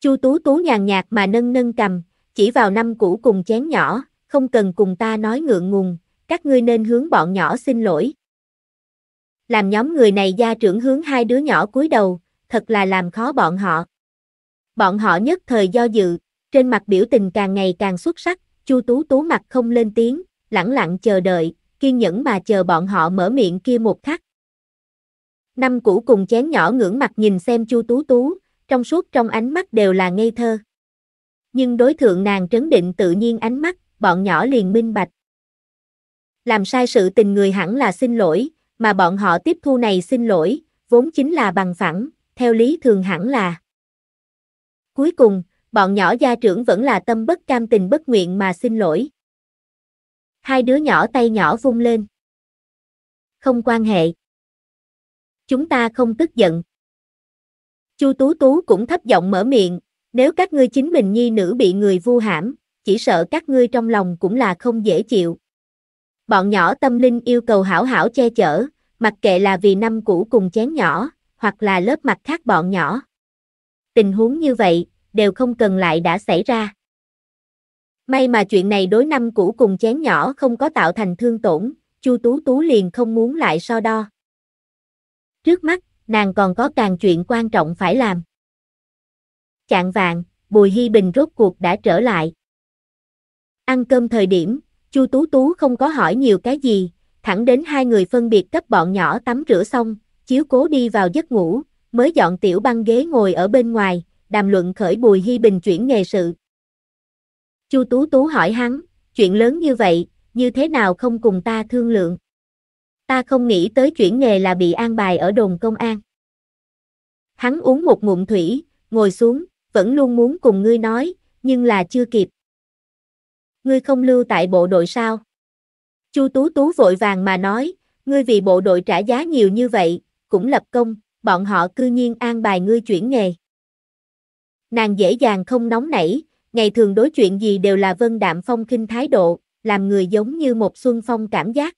Chu Tú Tú nhàn nhạt mà nâng nâng cầm, chỉ vào năm cũ cùng chén nhỏ, không cần cùng ta nói ngượng ngùng, các ngươi nên hướng bọn nhỏ xin lỗi. Làm nhóm người này gia trưởng hướng hai đứa nhỏ cúi đầu, thật là làm khó bọn họ. Bọn họ nhất thời do dự, trên mặt biểu tình càng ngày càng xuất sắc, Chu Tú Tú mặt không lên tiếng, lẳng lặng chờ đợi, kiên nhẫn mà chờ bọn họ mở miệng kia một khắc. Năm cũ cùng chén nhỏ ngưỡng mặt nhìn xem Chu Tú Tú, trong suốt trong ánh mắt đều là ngây thơ. Nhưng đối thượng nàng trấn định tự nhiên ánh mắt, bọn nhỏ liền minh bạch. Làm sai sự tình người hẳn là xin lỗi, mà bọn họ tiếp thu này xin lỗi, vốn chính là bằng phẳng, theo lý thường hẳn là. Cuối cùng, bọn nhỏ gia trưởng vẫn là tâm bất cam tình bất nguyện mà xin lỗi hai đứa nhỏ tay nhỏ vung lên. Không quan hệ. Chúng ta không tức giận. Chu Tú Tú cũng thấp giọng mở miệng, nếu các ngươi chính mình nhi nữ bị người vu hãm, chỉ sợ các ngươi trong lòng cũng là không dễ chịu. Bọn nhỏ tâm linh yêu cầu hảo hảo che chở, mặc kệ là vì năm cũ cùng chén nhỏ, hoặc là lớp mặt khác bọn nhỏ. Tình huống như vậy, đều không cần lại đã xảy ra. May mà chuyện này đối năm cũ cùng chén nhỏ không có tạo thành thương tổn, Chu Tú Tú liền không muốn lại so đo. Trước mắt, nàng còn có càng chuyện quan trọng phải làm. Chạng vàng, Bùi Hi Bình rốt cuộc đã trở lại. Ăn cơm thời điểm, Chu Tú Tú không có hỏi nhiều cái gì, thẳng đến hai người phân biệt cấp bọn nhỏ tắm rửa xong, chiếu cố đi vào giấc ngủ, mới dọn tiểu băng ghế ngồi ở bên ngoài, đàm luận khởi Bùi Hi Bình chuyển nghề sự, Chu Tú Tú hỏi hắn, chuyện lớn như vậy, như thế nào không cùng ta thương lượng? Ta không nghĩ tới chuyển nghề là bị an bài ở đồn công an. Hắn uống một ngụm thủy, ngồi xuống, vẫn luôn muốn cùng ngươi nói, nhưng là chưa kịp. Ngươi không lưu tại bộ đội sao? Chu Tú Tú vội vàng mà nói, ngươi vì bộ đội trả giá nhiều như vậy, cũng lập công, bọn họ cư nhiên an bài ngươi chuyển nghề. Nàng dễ dàng không nóng nảy, ngày thường đối chuyện gì đều là Vân Đạm Phong khinh thái độ, làm người giống như một xuân phong cảm giác.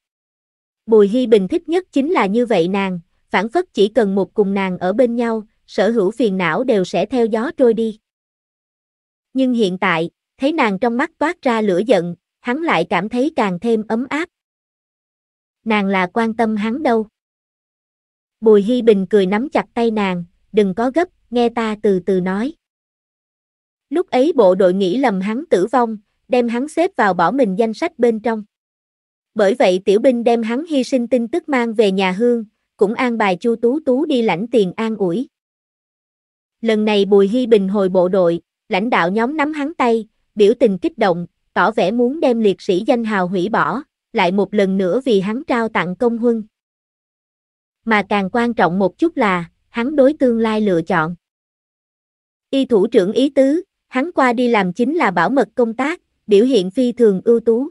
Bùi Hy Bình thích nhất chính là như vậy nàng, phản phất chỉ cần một cùng nàng ở bên nhau, sở hữu phiền não đều sẽ theo gió trôi đi. Nhưng hiện tại, thấy nàng trong mắt toát ra lửa giận, hắn lại cảm thấy càng thêm ấm áp. Nàng là quan tâm hắn đâu. Bùi Hy Bình cười nắm chặt tay nàng, đừng có gấp, nghe ta từ từ nói. Lúc ấy bộ đội nghĩ lầm hắn tử vong, đem hắn xếp vào bỏ mình danh sách bên trong. Bởi vậy tiểu binh đem hắn hy sinh tin tức mang về nhà hương, cũng an bài Chu Tú Tú đi lãnh tiền an ủi. Lần này Bùi Hy Bình hồi bộ đội, lãnh đạo nhóm nắm hắn tay, biểu tình kích động, tỏ vẻ muốn đem liệt sĩ danh hào hủy bỏ, lại một lần nữa vì hắn trao tặng công huân. Mà càng quan trọng một chút là, hắn đối tương lai lựa chọn. Y thủ trưởng ý tứ, hắn qua đi làm chính là bảo mật công tác, biểu hiện phi thường ưu tú.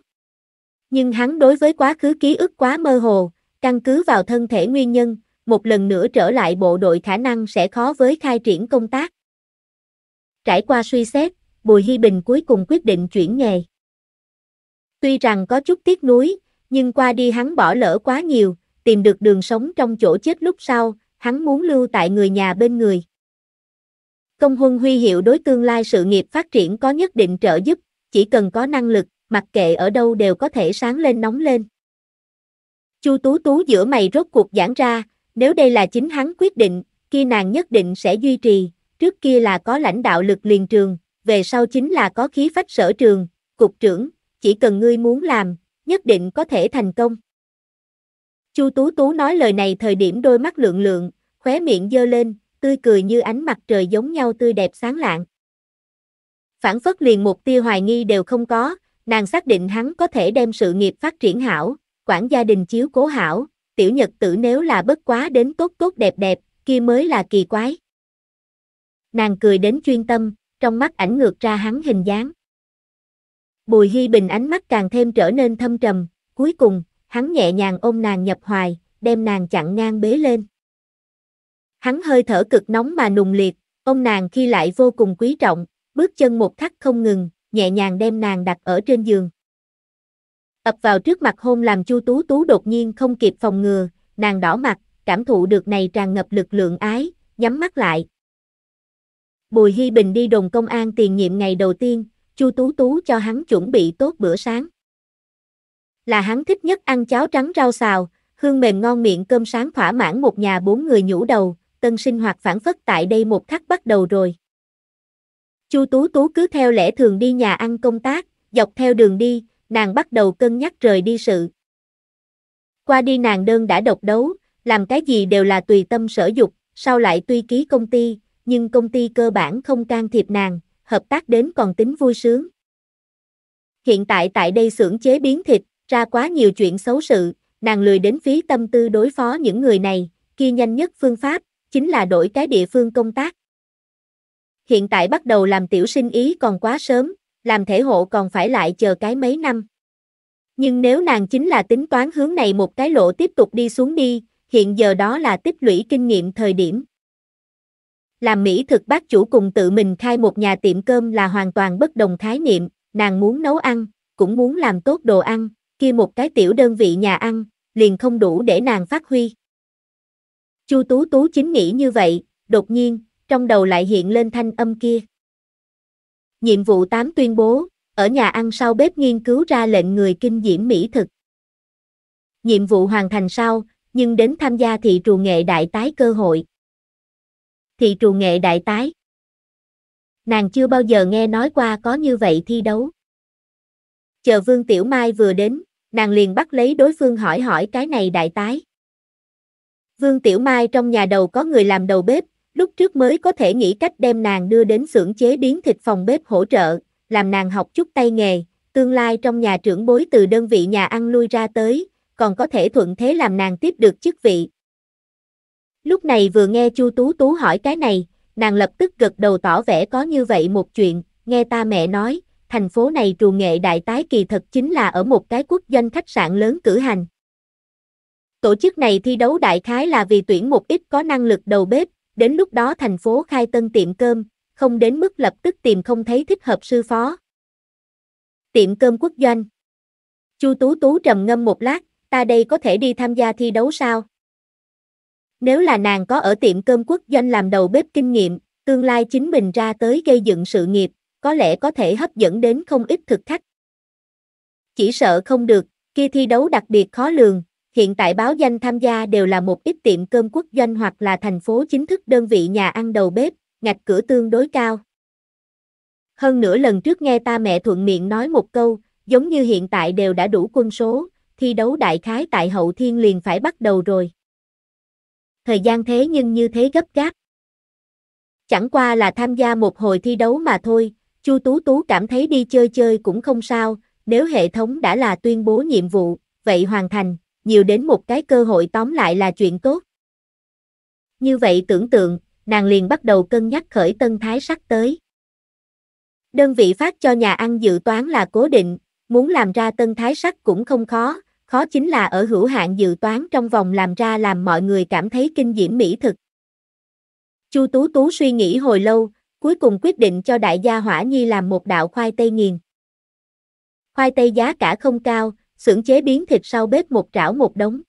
Nhưng hắn đối với quá khứ ký ức quá mơ hồ, căn cứ vào thân thể nguyên nhân, một lần nữa trở lại bộ đội khả năng sẽ khó với khai triển công tác. Trải qua suy xét, Bùi Hy Bình cuối cùng quyết định chuyển nghề. Tuy rằng có chút tiếc nuối, nhưng qua đi hắn bỏ lỡ quá nhiều, tìm được đường sống trong chỗ chết lúc sau, hắn muốn lưu tại người nhà bên người. Công huân huy hiệu đối tương lai sự nghiệp phát triển có nhất định trợ giúp, chỉ cần có năng lực, mặc kệ ở đâu đều có thể sáng lên nóng lên. Chu Tú Tú giữa mày rốt cuộc giãn ra, nếu đây là chính hắn quyết định, kia nàng nhất định sẽ duy trì, trước kia là có lãnh đạo lực liền trường, về sau chính là có khí phách sở trường, cục trưởng, chỉ cần ngươi muốn làm, nhất định có thể thành công. Chu Tú Tú nói lời này thời điểm đôi mắt lượng lượng, khóe miệng dơ lên, tươi cười như ánh mặt trời giống nhau tươi đẹp sáng lạng. Phản phất liền một tia hoài nghi đều không có, nàng xác định hắn có thể đem sự nghiệp phát triển hảo, quản gia đình chiếu cố hảo, tiểu nhật tử nếu là bất quá đến tốt tốt đẹp đẹp, kia mới là kỳ quái. Nàng cười đến chuyên tâm, trong mắt ảnh ngược ra hắn hình dáng. Bùi Hy Bình ánh mắt càng thêm trở nên thâm trầm, cuối cùng, hắn nhẹ nhàng ôm nàng nhập hoài, đem nàng chặn ngang bế lên. Hắn hơi thở cực nóng mà nùng liệt, ông nàng khi lại vô cùng quý trọng, bước chân một khắc không ngừng, nhẹ nhàng đem nàng đặt ở trên giường. Ập vào trước mặt hôn làm Chu Tú Tú đột nhiên không kịp phòng ngừa, nàng đỏ mặt, cảm thụ được này tràn ngập lực lượng ái, nhắm mắt lại. Bùi Hy Bình đi đồn công an tiền nhiệm ngày đầu tiên, Chu Tú Tú cho hắn chuẩn bị tốt bữa sáng. Là hắn thích nhất ăn cháo trắng rau xào, hương mềm ngon miệng cơm sáng thỏa mãn một nhà bốn người nhũ đầu, tân sinh hoạt phản phất tại đây một khắc bắt đầu rồi. Chu Tú Tú cứ theo lẽ thường đi nhà ăn công tác, dọc theo đường đi, nàng bắt đầu cân nhắc rời đi sự. Qua đi nàng đơn đã độc đấu, làm cái gì đều là tùy tâm sở dục, sau lại tuy ký công ty, nhưng công ty cơ bản không can thiệp nàng, hợp tác đến còn tính vui sướng. Hiện tại tại đây xưởng chế biến thịt, ra quá nhiều chuyện xấu sự, nàng lười đến phí tâm tư đối phó những người này, kia nhanh nhất phương pháp chính là đổi cái địa phương công tác. Hiện tại bắt đầu làm tiểu sinh ý còn quá sớm, làm thể hộ còn phải lại chờ cái mấy năm. Nhưng nếu nàng chính là tính toán hướng này một cái lộ tiếp tục đi xuống đi, hiện giờ đó là tích lũy kinh nghiệm thời điểm. Làm mỹ thực bác chủ cùng tự mình khai một nhà tiệm cơm là hoàn toàn bất đồng khái niệm, nàng muốn nấu ăn, cũng muốn làm tốt đồ ăn, kia một cái tiểu đơn vị nhà ăn, liền không đủ để nàng phát huy. Chu Tú Tú chính nghĩ như vậy, đột nhiên, trong đầu lại hiện lên thanh âm kia. Nhiệm vụ 8 tuyên bố, ở nhà ăn sau bếp nghiên cứu ra lệnh người kinh diễm mỹ thực. Nhiệm vụ hoàn thành sau, nhưng đến tham gia thị trù nghệ đại tái cơ hội. Thị trù nghệ đại tái. Nàng chưa bao giờ nghe nói qua có như vậy thi đấu. Chờ Vương Tiểu Mai vừa đến, nàng liền bắt lấy đối phương hỏi hỏi cái này đại tái. Vương Tiểu Mai trong nhà đầu có người làm đầu bếp, lúc trước mới có thể nghĩ cách đem nàng đưa đến xưởng chế biến thịt phòng bếp hỗ trợ, làm nàng học chút tay nghề, tương lai trong nhà trưởng bối từ đơn vị nhà ăn lui ra tới, còn có thể thuận thế làm nàng tiếp được chức vị. Lúc này vừa nghe Chu Tú Tú hỏi cái này, nàng lập tức gật đầu tỏ vẻ có như vậy một chuyện, nghe ta mẹ nói, thành phố này trù nghệ đại tái kỳ thật chính là ở một cái quốc doanh khách sạn lớn cử hành. Tổ chức này thi đấu đại khái là vì tuyển một ít có năng lực đầu bếp, đến lúc đó thành phố khai tân tiệm cơm, không đến mức lập tức tìm không thấy thích hợp sư phó. Tiệm cơm quốc doanh Chu Tú Tú trầm ngâm một lát, ta đây có thể đi tham gia thi đấu sao? Nếu là nàng có ở tiệm cơm quốc doanh làm đầu bếp kinh nghiệm, tương lai chính mình ra tới gây dựng sự nghiệp, có lẽ có thể hấp dẫn đến không ít thực khách. Chỉ sợ không được, kia thi đấu đặc biệt khó lường, Hiện tại báo danh tham gia đều là một ít tiệm cơm quốc doanh hoặc là thành phố chính thức đơn vị nhà ăn đầu bếp, ngạch cửa tương đối cao. Hơn nửa lần trước nghe ta mẹ thuận miệng nói một câu, giống như hiện tại đều đã đủ quân số, thi đấu đại khái tại hậu thiên liền phải bắt đầu rồi. Thời gian thế nhưng như thế gấp gáp. Chẳng qua là tham gia một hồi thi đấu mà thôi, Chu Tú Tú cảm thấy đi chơi chơi cũng không sao, nếu hệ thống đã là tuyên bố nhiệm vụ, vậy hoàn thành, nhiều đến một cái cơ hội tóm lại là chuyện tốt. Như vậy tưởng tượng, nàng liền bắt đầu cân nhắc khởi tân thái sắc tới. Đơn vị phát cho nhà ăn dự toán là cố định, muốn làm ra tân thái sắc cũng không khó, khó chính là ở hữu hạn dự toán trong vòng làm ra làm mọi người cảm thấy kinh diễm mỹ thực. Chu Tú Tú suy nghĩ hồi lâu, cuối cùng quyết định cho đại gia Hỏa Nhi làm một đạo khoai tây nghiền. Khoai tây giá cả không cao, xưởng chế biến thịt sau bếp một trảo một đống.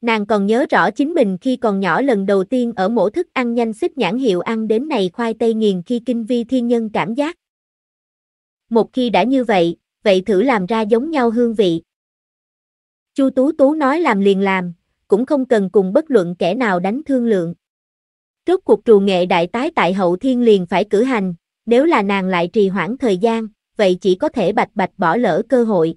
Nàng còn nhớ rõ chính mình khi còn nhỏ lần đầu tiên ở mỗi thức ăn nhanh xích nhãn hiệu ăn đến này khoai tây nghiền khi kinh vi thiên nhân cảm giác. Một khi đã như vậy, vậy thử làm ra giống nhau hương vị. Chu Tú Tú nói làm liền làm, cũng không cần cùng bất luận kẻ nào đánh thương lượng. trước cuộc trù nghệ đại tái tại hậu thiên liền phải cử hành, nếu là nàng lại trì hoãn thời gian, vậy chỉ có thể bạch bạch bỏ lỡ cơ hội.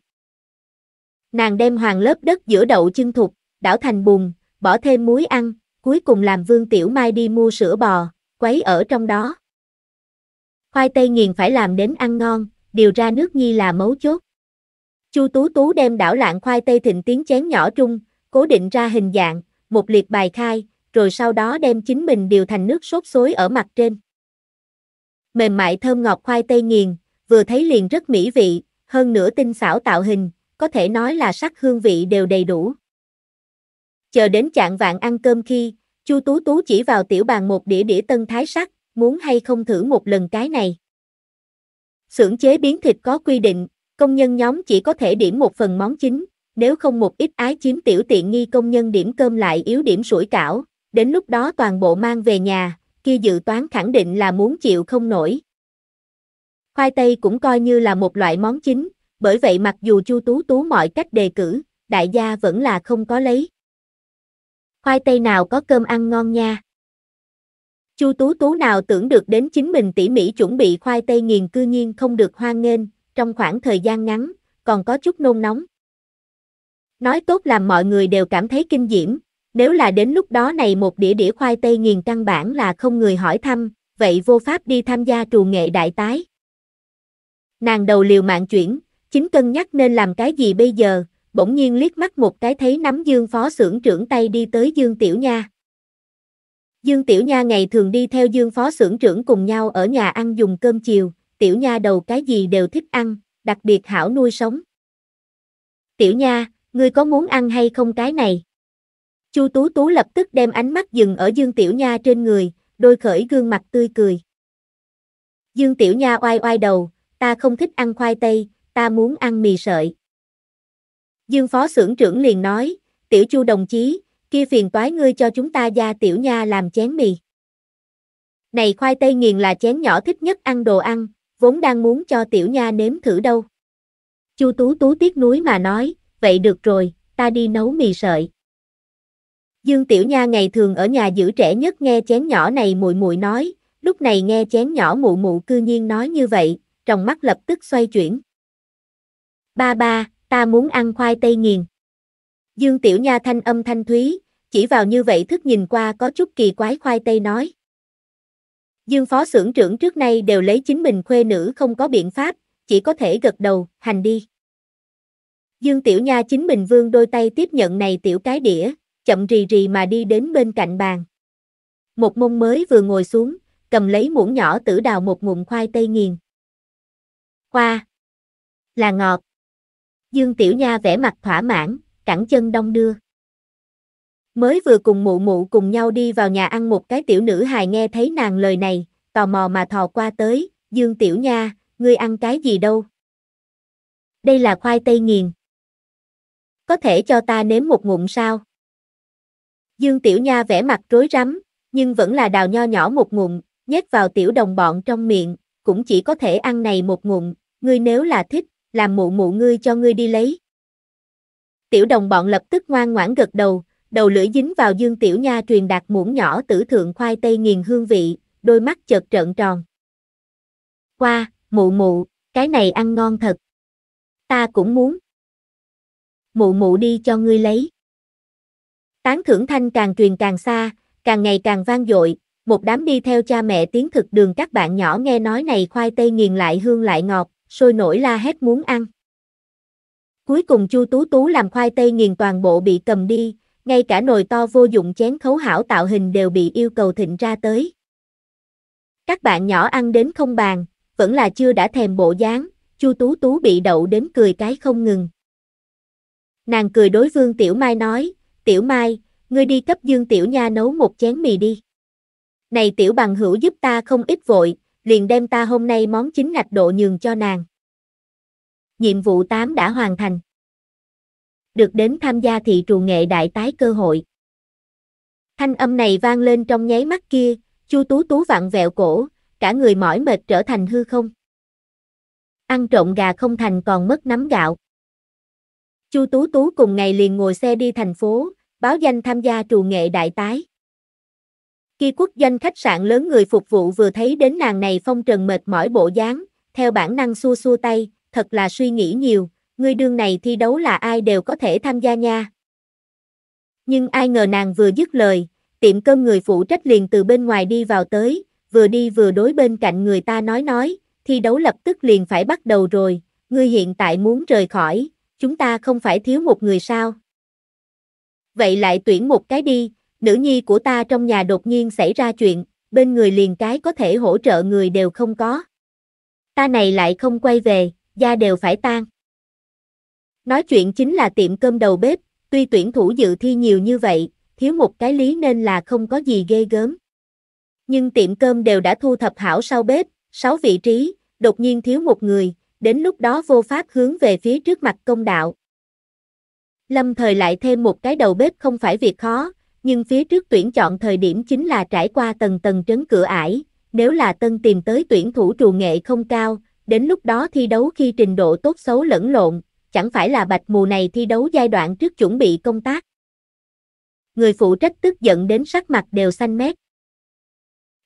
Nàng đem hoàng lớp đất giữa đậu chân thục, đảo thành bùn, bỏ thêm muối ăn, cuối cùng làm Vương Tiểu Mai đi mua sữa bò, quấy ở trong đó. Khoai tây nghiền phải làm đến ăn ngon, điều ra nước nhi là mấu chốt. Chu Tú Tú đem đảo lạng khoai tây thịnh tiếng chén nhỏ trung, cố định ra hình dạng, một liệt bài khai, rồi sau đó đem chính mình điều thành nước sốt xối ở mặt trên. Mềm mại thơm ngọt khoai tây nghiền, vừa thấy liền rất mỹ vị, hơn nữa tinh xảo tạo hình, có thể nói là sắc hương vị đều đầy đủ. Chờ đến trạng vạn ăn cơm khi, Chu Tú Tú chỉ vào tiểu bàn một đĩa đĩa tân thái sắc, muốn hay không thử một lần cái này. Xưởng chế biến thịt có quy định, công nhân nhóm chỉ có thể điểm một phần món chính, nếu không một ít ái chiếm tiểu tiện nghi công nhân điểm cơm lại yếu điểm sủi cảo, đến lúc đó toàn bộ mang về nhà, kia dự toán khẳng định là muốn chịu không nổi. Khoai tây cũng coi như là một loại món chính, bởi vậy mặc dù Chu Tú Tú mọi cách đề cử, đại gia vẫn là không có lấy. Khoai tây nào có cơm ăn ngon nha. Chu Tú Tú nào tưởng được đến chính mình tỉ mỉ chuẩn bị khoai tây nghiền cư nhiên không được hoan nghênh, trong khoảng thời gian ngắn, còn có chút nôn nóng. Nói tốt làm mọi người đều cảm thấy kinh diễm, nếu là đến lúc đó này một đĩa đĩa khoai tây nghiền căn bản là không người hỏi thăm, vậy vô pháp đi tham gia trù nghệ đại tái. Nàng đầu liều mạng chuyển, chính cân nhắc nên làm cái gì bây giờ, bỗng nhiên liếc mắt một cái thấy nắm Dương Phó xưởng trưởng tay đi tới Dương Tiểu Nha. Dương Tiểu Nha ngày thường đi theo Dương Phó xưởng trưởng cùng nhau ở nhà ăn dùng cơm chiều, Tiểu Nha đầu cái gì đều thích ăn, đặc biệt hảo nuôi sống. Tiểu Nha, ngươi có muốn ăn hay không cái này? Chu Tú Tú lập tức đem ánh mắt dừng ở Dương Tiểu Nha trên người, đôi khởi gương mặt tươi cười. Dương Tiểu Nha oai oai đầu, ta không thích ăn khoai tây, ta muốn ăn mì sợi. Dương phó xưởng trưởng liền nói, tiểu chu đồng chí, kia phiền toái ngươi cho chúng ta gia tiểu nha làm chén mì. Này khoai tây nghiền là chén nhỏ thích nhất ăn đồ ăn, vốn đang muốn cho tiểu nha nếm thử đâu. Chu Tú Tú tiếc núi mà nói, vậy được rồi, ta đi nấu mì sợi. Dương Tiểu Nha ngày thường ở nhà giữ trẻ nhất nghe chén nhỏ này mùi mùi nói, lúc này nghe chén nhỏ mụ mụ cư nhiên nói như vậy, trong mắt lập tức xoay chuyển ba ba, ta muốn ăn khoai tây nghiền. Dương Tiểu Nha thanh âm thanh thúy, chỉ vào như vậy thức nhìn qua có chút kỳ quái khoai tây nói. Dương phó xưởng trưởng trước nay đều lấy chính mình khuê nữ không có biện pháp, chỉ có thể gật đầu, hành đi. Dương Tiểu Nha chính mình vương đôi tay tiếp nhận này tiểu cái đĩa, chậm rì rì mà đi đến bên cạnh bàn. Một mông mới vừa ngồi xuống, cầm lấy muỗng nhỏ tử đào một ngụm khoai tây nghiền. Khoa Là ngọt! Dương Tiểu Nha vẻ mặt thỏa mãn, cẳng chân đong đưa. Mới vừa cùng mụ mụ cùng nhau đi vào nhà ăn một cái tiểu nữ hài nghe thấy nàng lời này, tò mò mà thò qua tới, Dương Tiểu Nha, ngươi ăn cái gì đâu? Đây là khoai tây nghiền. Có thể cho ta nếm một ngụm sao? Dương Tiểu Nha vẻ mặt rối rắm, nhưng vẫn là đào nho nhỏ một ngụm, nhét vào tiểu đồng bọn trong miệng, cũng chỉ có thể ăn này một ngụm, ngươi nếu là thích, làm mụ mụ ngươi cho ngươi đi lấy. Tiểu đồng bọn lập tức ngoan ngoãn gật đầu, đầu lưỡi dính vào dương tiểu nha truyền đạt muỗng nhỏ tử thượng khoai tây nghiền hương vị, đôi mắt chợt trợn tròn. Qua, mụ mụ, cái này ăn ngon thật. Ta cũng muốn. Mụ mụ đi cho ngươi lấy. Tán thưởng thanh càng truyền càng xa, càng ngày càng vang dội, một đám đi theo cha mẹ tiến thực đường các bạn nhỏ nghe nói này khoai tây nghiền lại hương lại ngọt, sôi nổi la hét muốn ăn. Cuối cùng Chu Tú Tú làm khoai tây nghiền toàn bộ bị cầm đi, ngay cả nồi to vô dụng chén khấu hảo tạo hình đều bị yêu cầu thịnh ra tới. Các bạn nhỏ ăn đến không bàn, vẫn là chưa đã thèm bộ dáng, Chu Tú Tú bị đậu đến cười cái không ngừng. Nàng cười đối Vương Tiểu Mai nói, Tiểu Mai, ngươi đi cấp Dương Tiểu Nha nấu một chén mì đi. Này Tiểu Bằng Hữu giúp ta không ít vội, liền đem ta hôm nay món chính ngạch độ nhường cho nàng. Nhiệm vụ 8 đã hoàn thành. Được đến tham gia thị trù nghệ đại tái cơ hội. Thanh âm này vang lên trong nháy mắt kia, Chu Tú Tú vặn vẹo cổ, cả người mỏi mệt trở thành hư không. Ăn trộm gà không thành còn mất nắm gạo. Chu Tú Tú cùng ngày liền ngồi xe đi thành phố, báo danh tham gia trù nghệ đại tái. Khi quốc doanh khách sạn lớn người phục vụ vừa thấy đến nàng này phong trần mệt mỏi bộ dáng, theo bản năng xua xua tay, thật là suy nghĩ nhiều, Người đương này thi đấu là ai đều có thể tham gia nha. Nhưng ai ngờ nàng vừa dứt lời, tiệm cơm người phụ trách liền từ bên ngoài đi vào tới, vừa đi vừa đối bên cạnh người ta nói nói, thi đấu lập tức liền phải bắt đầu rồi, ngươi hiện tại muốn rời khỏi, chúng ta không phải thiếu một người sao. Vậy lại tuyển một cái đi, nữ nhi của ta trong nhà đột nhiên xảy ra chuyện, bên người liền cái có thể hỗ trợ người đều không có. Ta này lại không quay về, gia đều phải tan. Nói chuyện chính là tiệm cơm đầu bếp, tuy tuyển thủ dự thi nhiều như vậy, thiếu một cái lý nên là không có gì ghê gớm. Nhưng tiệm cơm đều đã thu thập hảo sau bếp, 6 vị trí, đột nhiên thiếu một người, đến lúc đó vô pháp hướng về phía trước mặt công đạo. Lâm thời lại thêm một cái đầu bếp không phải việc khó, nhưng phía trước tuyển chọn thời điểm chính là trải qua tầng tầng trấn cửa ải, nếu là tân tìm tới tuyển thủ trù nghệ không cao, đến lúc đó thi đấu khi trình độ tốt xấu lẫn lộn, chẳng phải là bạch mù này thi đấu giai đoạn trước chuẩn bị công tác. Người phụ trách tức giận đến sắc mặt đều xanh mét.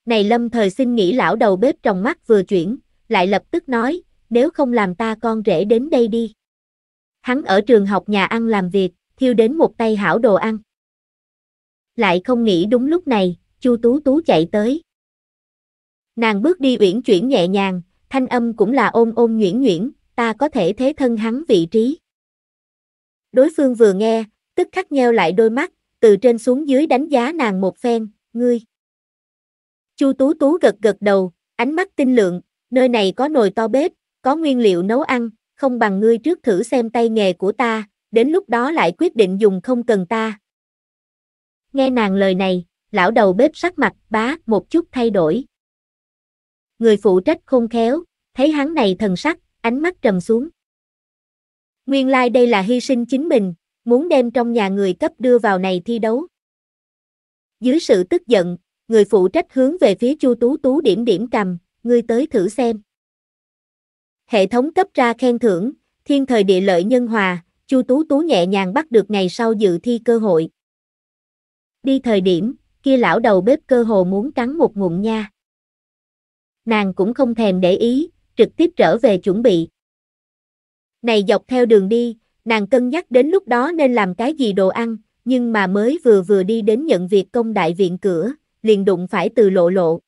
Này lâm thời xin nghỉ lão đầu bếp trong mắt vừa chuyển, lại lập tức nói, nếu không làm ta con rể đến đây đi. Hắn ở trường học nhà ăn làm việc, thiêu đến một tay hảo đồ ăn lại không nghĩ đúng lúc này, Chu Tú Tú chạy tới. Nàng bước đi uyển chuyển nhẹ nhàng, thanh âm cũng là ôm ôm nhuyễn nhuyễn, ta có thể thế thân hắn vị trí. Đối phương vừa nghe, tức khắc nheo lại đôi mắt, từ trên xuống dưới đánh giá nàng một phen, ngươi. Chu Tú Tú gật gật đầu, ánh mắt tinh lượng, nơi này có nồi to bếp, có nguyên liệu nấu ăn, không bằng ngươi trước thử xem tay nghề của ta, đến lúc đó lại quyết định dùng không cần ta, Nghe nàng lời này, lão đầu bếp sắc mặt bá một chút thay đổi. Người phụ trách khôn khéo, thấy hắn này thần sắc, ánh mắt trầm xuống. Nguyên lai like đây là hy sinh chính mình, muốn đem trong nhà người cấp đưa vào này thi đấu. Dưới sự tức giận, người phụ trách hướng về phía Chu Tú Tú điểm điểm cầm, ngươi tới thử xem. Hệ thống cấp ra khen thưởng, thiên thời địa lợi nhân hòa, Chu Tú Tú nhẹ nhàng bắt được ngày sau dự thi cơ hội. Đi thời điểm, kia lão đầu bếp cơ hồ muốn cắn một ngụm nha. Nàng cũng không thèm để ý, trực tiếp trở về chuẩn bị. Này dọc theo đường đi, nàng cân nhắc đến lúc đó nên làm cái gì đồ ăn, nhưng mà mới vừa vừa đi đến nhận việc công đại viện cửa, liền đụng phải từ lộ lộ.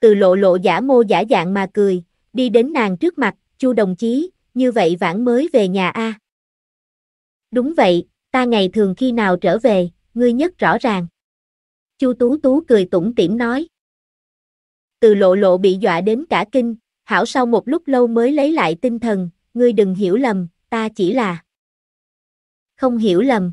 Từ lộ lộ giả mô giả dạng mà cười, đi đến nàng trước mặt, chu đồng chí, như vậy vãn mới về nhà a Đúng vậy, ta ngày thường khi nào trở về? ngươi nhất rõ ràng. Chu Tú Tú cười tủm tỉm nói. Từ lộ lộ bị dọa đến cả kinh, hảo sau một lúc lâu mới lấy lại tinh thần, ngươi đừng hiểu lầm, ta chỉ là... Không hiểu lầm.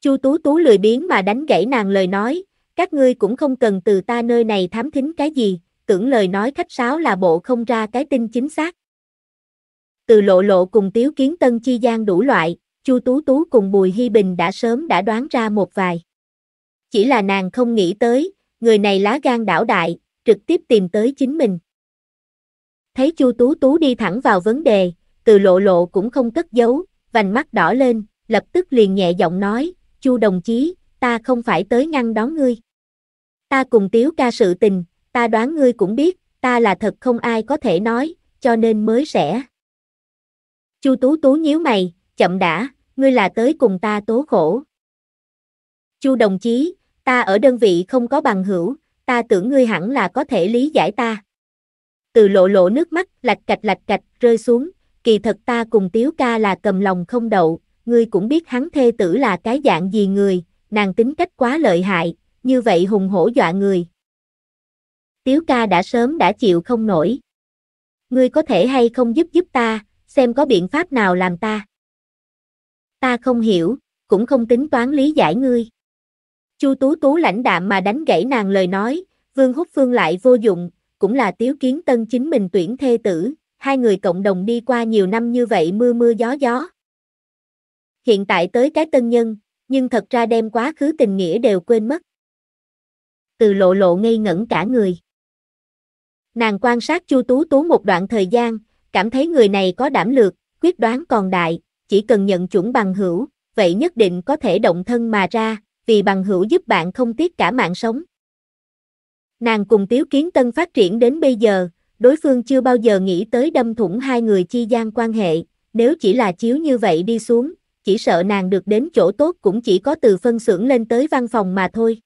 Chu Tú Tú lười biếng mà đánh gãy nàng lời nói, các ngươi cũng không cần từ ta nơi này thám thính cái gì, tưởng lời nói khách sáo là bộ không ra cái tin chính xác. Từ lộ lộ cùng tiếu kiến tân chi gian đủ loại, Chu Tú Tú cùng Bùi Hy Bình đã sớm đã đoán ra một vài. Chỉ là nàng không nghĩ tới, người này lá gan đảo đại, trực tiếp tìm tới chính mình. Thấy Chu Tú Tú đi thẳng vào vấn đề, từ lộ lộ cũng không cất giấu, vành mắt đỏ lên, lập tức liền nhẹ giọng nói, Chu đồng chí, ta không phải tới ngăn đón ngươi. Ta cùng tiếu ca sự tình, ta đoán ngươi cũng biết, ta là thật không ai có thể nói, cho nên mới sẽ. Chu Tú Tú nhíu mày, chậm đã, ngươi là tới cùng ta tố khổ. Chu đồng chí, ta ở đơn vị không có bằng hữu, ta tưởng ngươi hẳn là có thể lý giải ta. Từ lộ lộ nước mắt, lạch cạch lạch cạch, rơi xuống, kỳ thật ta cùng tiếu ca là cầm lòng không đậu, ngươi cũng biết hắn thê tử là cái dạng gì người, nàng tính cách quá lợi hại, như vậy hùng hổ dọa người. Tiếu ca đã sớm đã chịu không nổi. Ngươi có thể hay không giúp giúp ta, xem có biện pháp nào làm ta ta không hiểu, cũng không tính toán lý giải ngươi. Chu Tú Tú lãnh đạm mà đánh gãy nàng lời nói, Vương Húc Phương lại vô dụng, cũng là tiếu kiến tân chính mình tuyển thê tử, hai người cộng đồng đi qua nhiều năm như vậy mưa mưa gió gió. Hiện tại tới cái tân nhân, nhưng thật ra đem quá khứ tình nghĩa đều quên mất. Từ lộ lộ ngây ngẩn cả người. Nàng quan sát Chu Tú Tú một đoạn thời gian, cảm thấy người này có đảm lược, quyết đoán còn đại, chỉ cần nhận chuẩn bằng hữu, vậy nhất định có thể động thân mà ra, vì bằng hữu giúp bạn không tiếc cả mạng sống. Nàng cùng Tiếu Kiến Tân phát triển đến bây giờ, đối phương chưa bao giờ nghĩ tới đâm thủng hai người chi gian quan hệ, nếu chỉ là chiếu như vậy đi xuống, chỉ sợ nàng được đến chỗ tốt cũng chỉ có từ phân xưởng lên tới văn phòng mà thôi.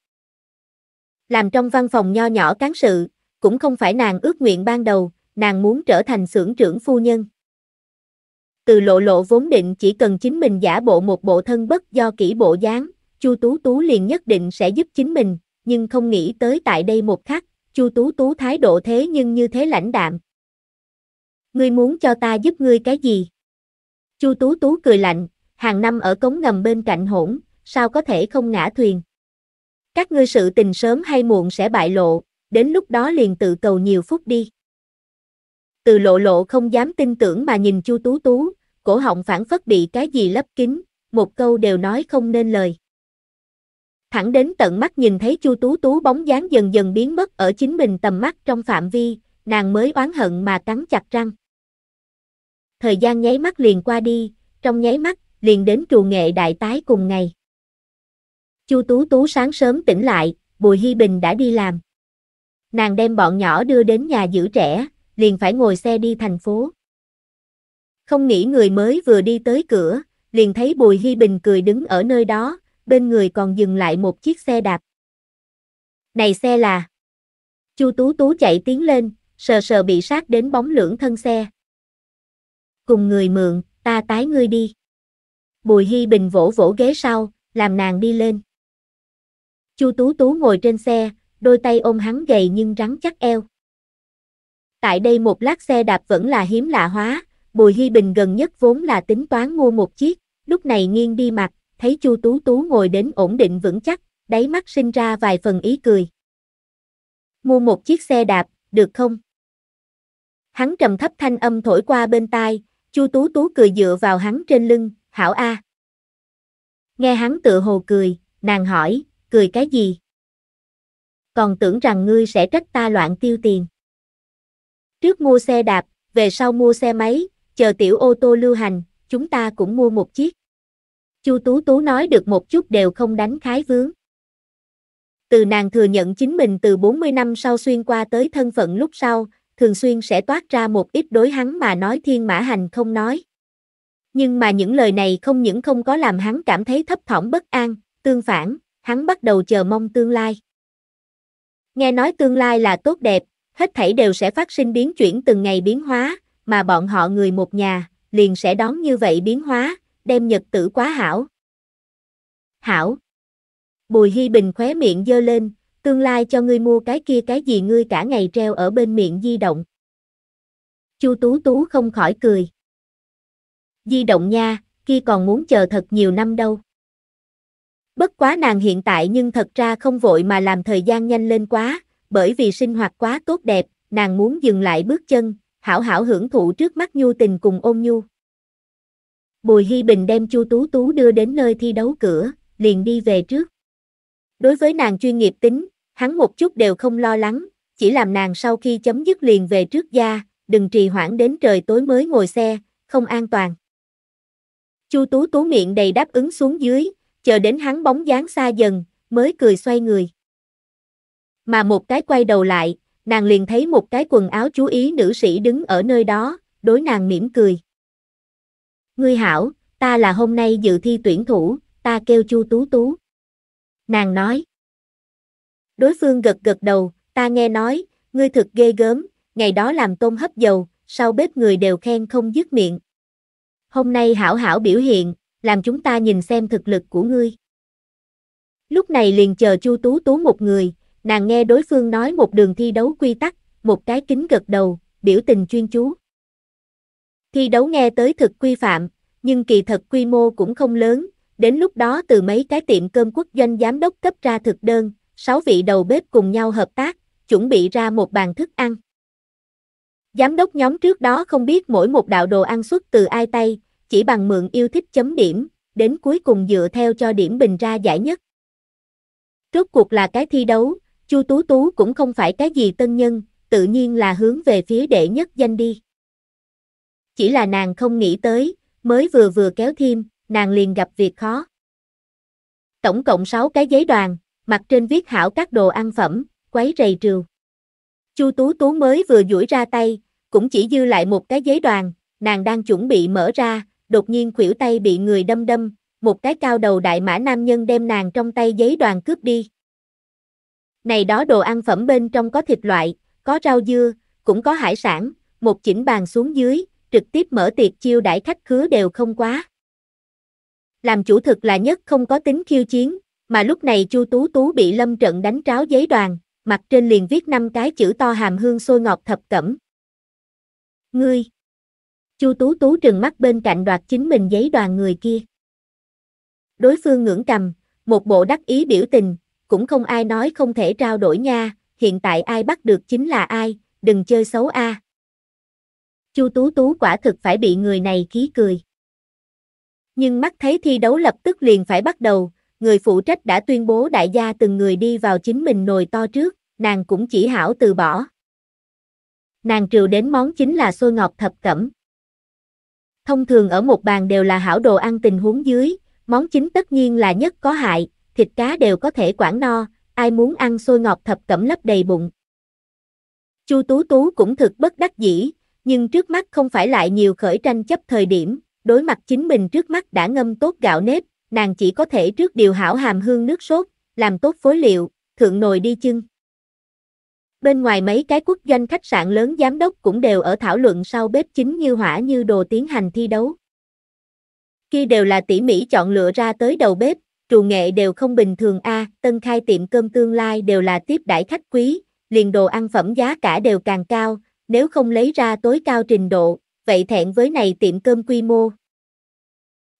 Làm trong văn phòng nho nhỏ cán sự, cũng không phải nàng ước nguyện ban đầu, nàng muốn trở thành xưởng trưởng phu nhân từ lộ lộ vốn định chỉ cần chính mình giả bộ một bộ thân bất do kỹ bộ dáng, Chu Tú Tú liền nhất định sẽ giúp chính mình, nhưng không nghĩ tới tại đây một khắc, Chu Tú Tú thái độ thế nhưng như thế lãnh đạm. Ngươi muốn cho ta giúp ngươi cái gì? Chu Tú Tú cười lạnh, hàng năm ở cống ngầm bên cạnh hỗn, sao có thể không ngã thuyền? Các ngươi sự tình sớm hay muộn sẽ bại lộ, đến lúc đó liền tự cầu nhiều phúc đi. Từ lộ lộ không dám tin tưởng mà nhìn Chu Tú Tú, cổ họng phản phất bị cái gì lấp kín, một câu đều nói không nên lời. Thẳng đến tận mắt nhìn thấy Chu Tú Tú bóng dáng dần dần biến mất ở chính mình tầm mắt trong phạm vi, nàng mới oán hận mà cắn chặt răng. Thời gian nháy mắt liền qua đi, trong nháy mắt, liền đến trù nghệ đại tái cùng ngày. Chu Tú Tú sáng sớm tỉnh lại, Bùi Hi Bình đã đi làm. Nàng đem bọn nhỏ đưa đến nhà giữ trẻ, liền phải ngồi xe đi thành phố. Không nghĩ người mới vừa đi tới cửa, liền thấy Bùi Hy Bình cười đứng ở nơi đó, bên người còn dừng lại một chiếc xe đạp. Này xe là... Chu Tú Tú chạy tiến lên, sờ sờ bị sát đến bóng lưỡng thân xe. Cùng người mượn, ta tái ngươi đi. Bùi Hy Bình vỗ vỗ ghế sau, làm nàng đi lên. Chu Tú Tú ngồi trên xe, đôi tay ôm hắn gầy nhưng rắn chắc eo. Tại đây một lát xe đạp vẫn là hiếm lạ hóa, Bùi Hy Bình gần nhất vốn là tính toán mua một chiếc, lúc này nghiêng đi mặt, thấy Chu Tú Tú ngồi đến ổn định vững chắc, đáy mắt sinh ra vài phần ý cười. Mua một chiếc xe đạp, được không? Hắn trầm thấp thanh âm thổi qua bên tai, Chu Tú Tú cười dựa vào hắn trên lưng, "Hảo a." Nghe hắn tự hồ cười, nàng hỏi, "Cười cái gì?" "Còn tưởng rằng ngươi sẽ trách ta loạn tiêu tiền." Trước mua xe đạp, về sau mua xe máy, chờ tiểu ô tô lưu hành, chúng ta cũng mua một chiếc. Chu Tú Tú nói được một chút đều không đánh khái vướng. Từ nàng thừa nhận chính mình từ 40 năm sau xuyên qua tới thân phận lúc sau, thường xuyên sẽ toát ra một ít đối hắn mà nói thiên mã hành không nói. Nhưng mà những lời này không những không có làm hắn cảm thấy thấp thỏm bất an, tương phản, hắn bắt đầu chờ mong tương lai. Nghe nói tương lai là tốt đẹp, hết thảy đều sẽ phát sinh biến chuyển từng ngày biến hóa, mà bọn họ người một nhà, liền sẽ đón như vậy biến hóa, đem nhật tử quá hảo. Hảo. Bùi Hy Bình khóe miệng dơ lên, tương lai cho ngươi mua cái kia cái gì ngươi cả ngày treo ở bên miệng di động. Chu Tú Tú không khỏi cười. Di động nha, kia còn muốn chờ thật nhiều năm đâu. Bất quá nàng hiện tại nhưng thật ra không vội mà làm thời gian nhanh lên quá, bởi vì sinh hoạt quá tốt đẹp, nàng muốn dừng lại bước chân, hảo hảo hưởng thụ trước mắt nhu tình cùng ôn nhu. Bùi Hy Bình đem Chu Tú Tú đưa đến nơi thi đấu cửa, liền đi về trước. Đối với nàng chuyên nghiệp tính, hắn một chút đều không lo lắng, chỉ làm nàng sau khi chấm dứt liền về trước gia, đừng trì hoãn đến trời tối mới ngồi xe, không an toàn. Chu Tú Tú miệng đầy đáp ứng xuống dưới, chờ đến hắn bóng dáng xa dần, mới cười xoay người. Mà một cái quay đầu lại, nàng liền thấy một cái quần áo chú ý nữ sĩ đứng ở nơi đó, đối nàng mỉm cười. Ngươi hảo, ta là hôm nay dự thi tuyển thủ, ta kêu Chu Tú Tú. Nàng nói. Đối phương gật gật đầu, ta nghe nói, ngươi thực ghê gớm, ngày đó làm tôm hấp dầu, sau bếp người đều khen không dứt miệng. Hôm nay hảo hảo biểu hiện, làm chúng ta nhìn xem thực lực của ngươi. Lúc này liền chờ Chu Tú Tú một người, Nàng nghe đối phương nói một đường thi đấu quy tắc, một cái kính gật đầu, biểu tình chuyên chú. Thi đấu nghe tới thực quy phạm, nhưng kỳ thật quy mô cũng không lớn, đến lúc đó từ mấy cái tiệm cơm quốc doanh giám đốc cấp ra thực đơn, sáu vị đầu bếp cùng nhau hợp tác, chuẩn bị ra một bàn thức ăn. Giám đốc nhóm trước đó không biết mỗi một đạo đồ ăn xuất từ ai tay, chỉ bằng mượn yêu thích chấm điểm, đến cuối cùng dựa theo cho điểm bình ra giải nhất. trước cuộc là cái thi đấu, Chu Tú Tú cũng không phải cái gì tân nhân, tự nhiên là hướng về phía đệ nhất danh đi. Chỉ là nàng không nghĩ tới, mới vừa vừa kéo thêm, nàng liền gặp việc khó. Tổng cộng 6 cái giấy đoàn, mặt trên viết hảo các đồ ăn phẩm, quấy rầy trừ. Chu Tú Tú mới vừa duỗi ra tay, cũng chỉ dư lại một cái giấy đoàn, nàng đang chuẩn bị mở ra, đột nhiên khuỷu tay bị người đâm đâm, một cái cao đầu đại mã nam nhân đem nàng trong tay giấy đoàn cướp đi. Này đó đồ ăn phẩm bên trong có thịt loại, có rau dưa, cũng có hải sản, một chỉnh bàn xuống dưới, trực tiếp mở tiệc chiêu đãi khách khứa đều không quá. Làm chủ thực là nhất không có tính khiêu chiến, mà lúc này Chu Tú Tú bị Lâm Trận đánh tráo giấy đoàn, mặt trên liền viết năm cái chữ to hàm hương sôi ngọt thập cẩm. Ngươi Chu Tú Tú trừng mắt bên cạnh đoạt chính mình giấy đoàn người kia. Đối phương ngưỡng cầm, một bộ đắc ý biểu tình, cũng không ai nói không thể trao đổi nha, hiện tại ai bắt được chính là ai, đừng chơi xấu a. Chu Tú Tú quả thực phải bị người này khí cười. Nhưng mắt thấy thi đấu lập tức liền phải bắt đầu, người phụ trách đã tuyên bố đại gia từng người đi vào chính mình nồi to trước, nàng cũng chỉ hảo từ bỏ. Nàng trừ đến món chính là xôi ngọt thập cẩm. Thông thường ở một bàn đều là hảo đồ ăn tình huống dưới, món chính tất nhiên là nhất có hại, thịt cá đều có thể quản no, ai muốn ăn xôi ngọt thập cẩm lấp đầy bụng. Chu Tú Tú cũng thực bất đắc dĩ, nhưng trước mắt không phải lại nhiều khởi tranh chấp thời điểm, đối mặt chính mình trước mắt đã ngâm tốt gạo nếp, nàng chỉ có thể trước điều hảo hàm hương nước sốt, làm tốt phối liệu, thượng nồi đi chưng. Bên ngoài mấy cái quốc doanh khách sạn lớn giám đốc cũng đều ở thảo luận sau bếp chính như hỏa như đồ tiến hành thi đấu. Khi đều là tỉ mỉ chọn lựa ra tới đầu bếp, trù nghệ đều không bình thường a, tân khai tiệm cơm tương lai đều là tiếp đãi khách quý, liền đồ ăn phẩm giá cả đều càng cao, nếu không lấy ra tối cao trình độ, vậy thẹn với này tiệm cơm quy mô.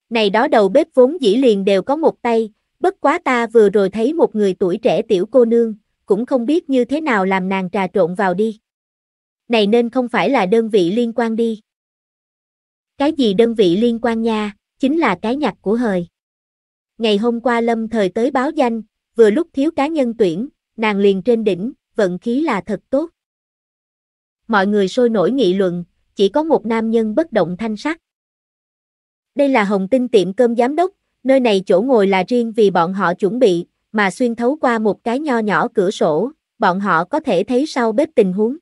Này đó đầu bếp vốn dĩ liền đều có một tay, bất quá ta vừa rồi thấy một người tuổi trẻ tiểu cô nương, cũng không biết như thế nào làm nàng trà trộn vào đi. Này nên không phải là đơn vị liên quan đi. Cái gì đơn vị liên quan nha, chính là cái nhạc của hời ngày hôm qua lâm thời tới báo danh, vừa lúc thiếu cá nhân tuyển, nàng liền trên đỉnh, vận khí là thật tốt. Mọi người sôi nổi nghị luận, chỉ có một nam nhân bất động thanh sắc. Đây là Hồng Tinh tiệm cơm giám đốc, nơi này chỗ ngồi là riêng vì bọn họ chuẩn bị, mà xuyên thấu qua một cái nho nhỏ cửa sổ, bọn họ có thể thấy sau bếp tình huống.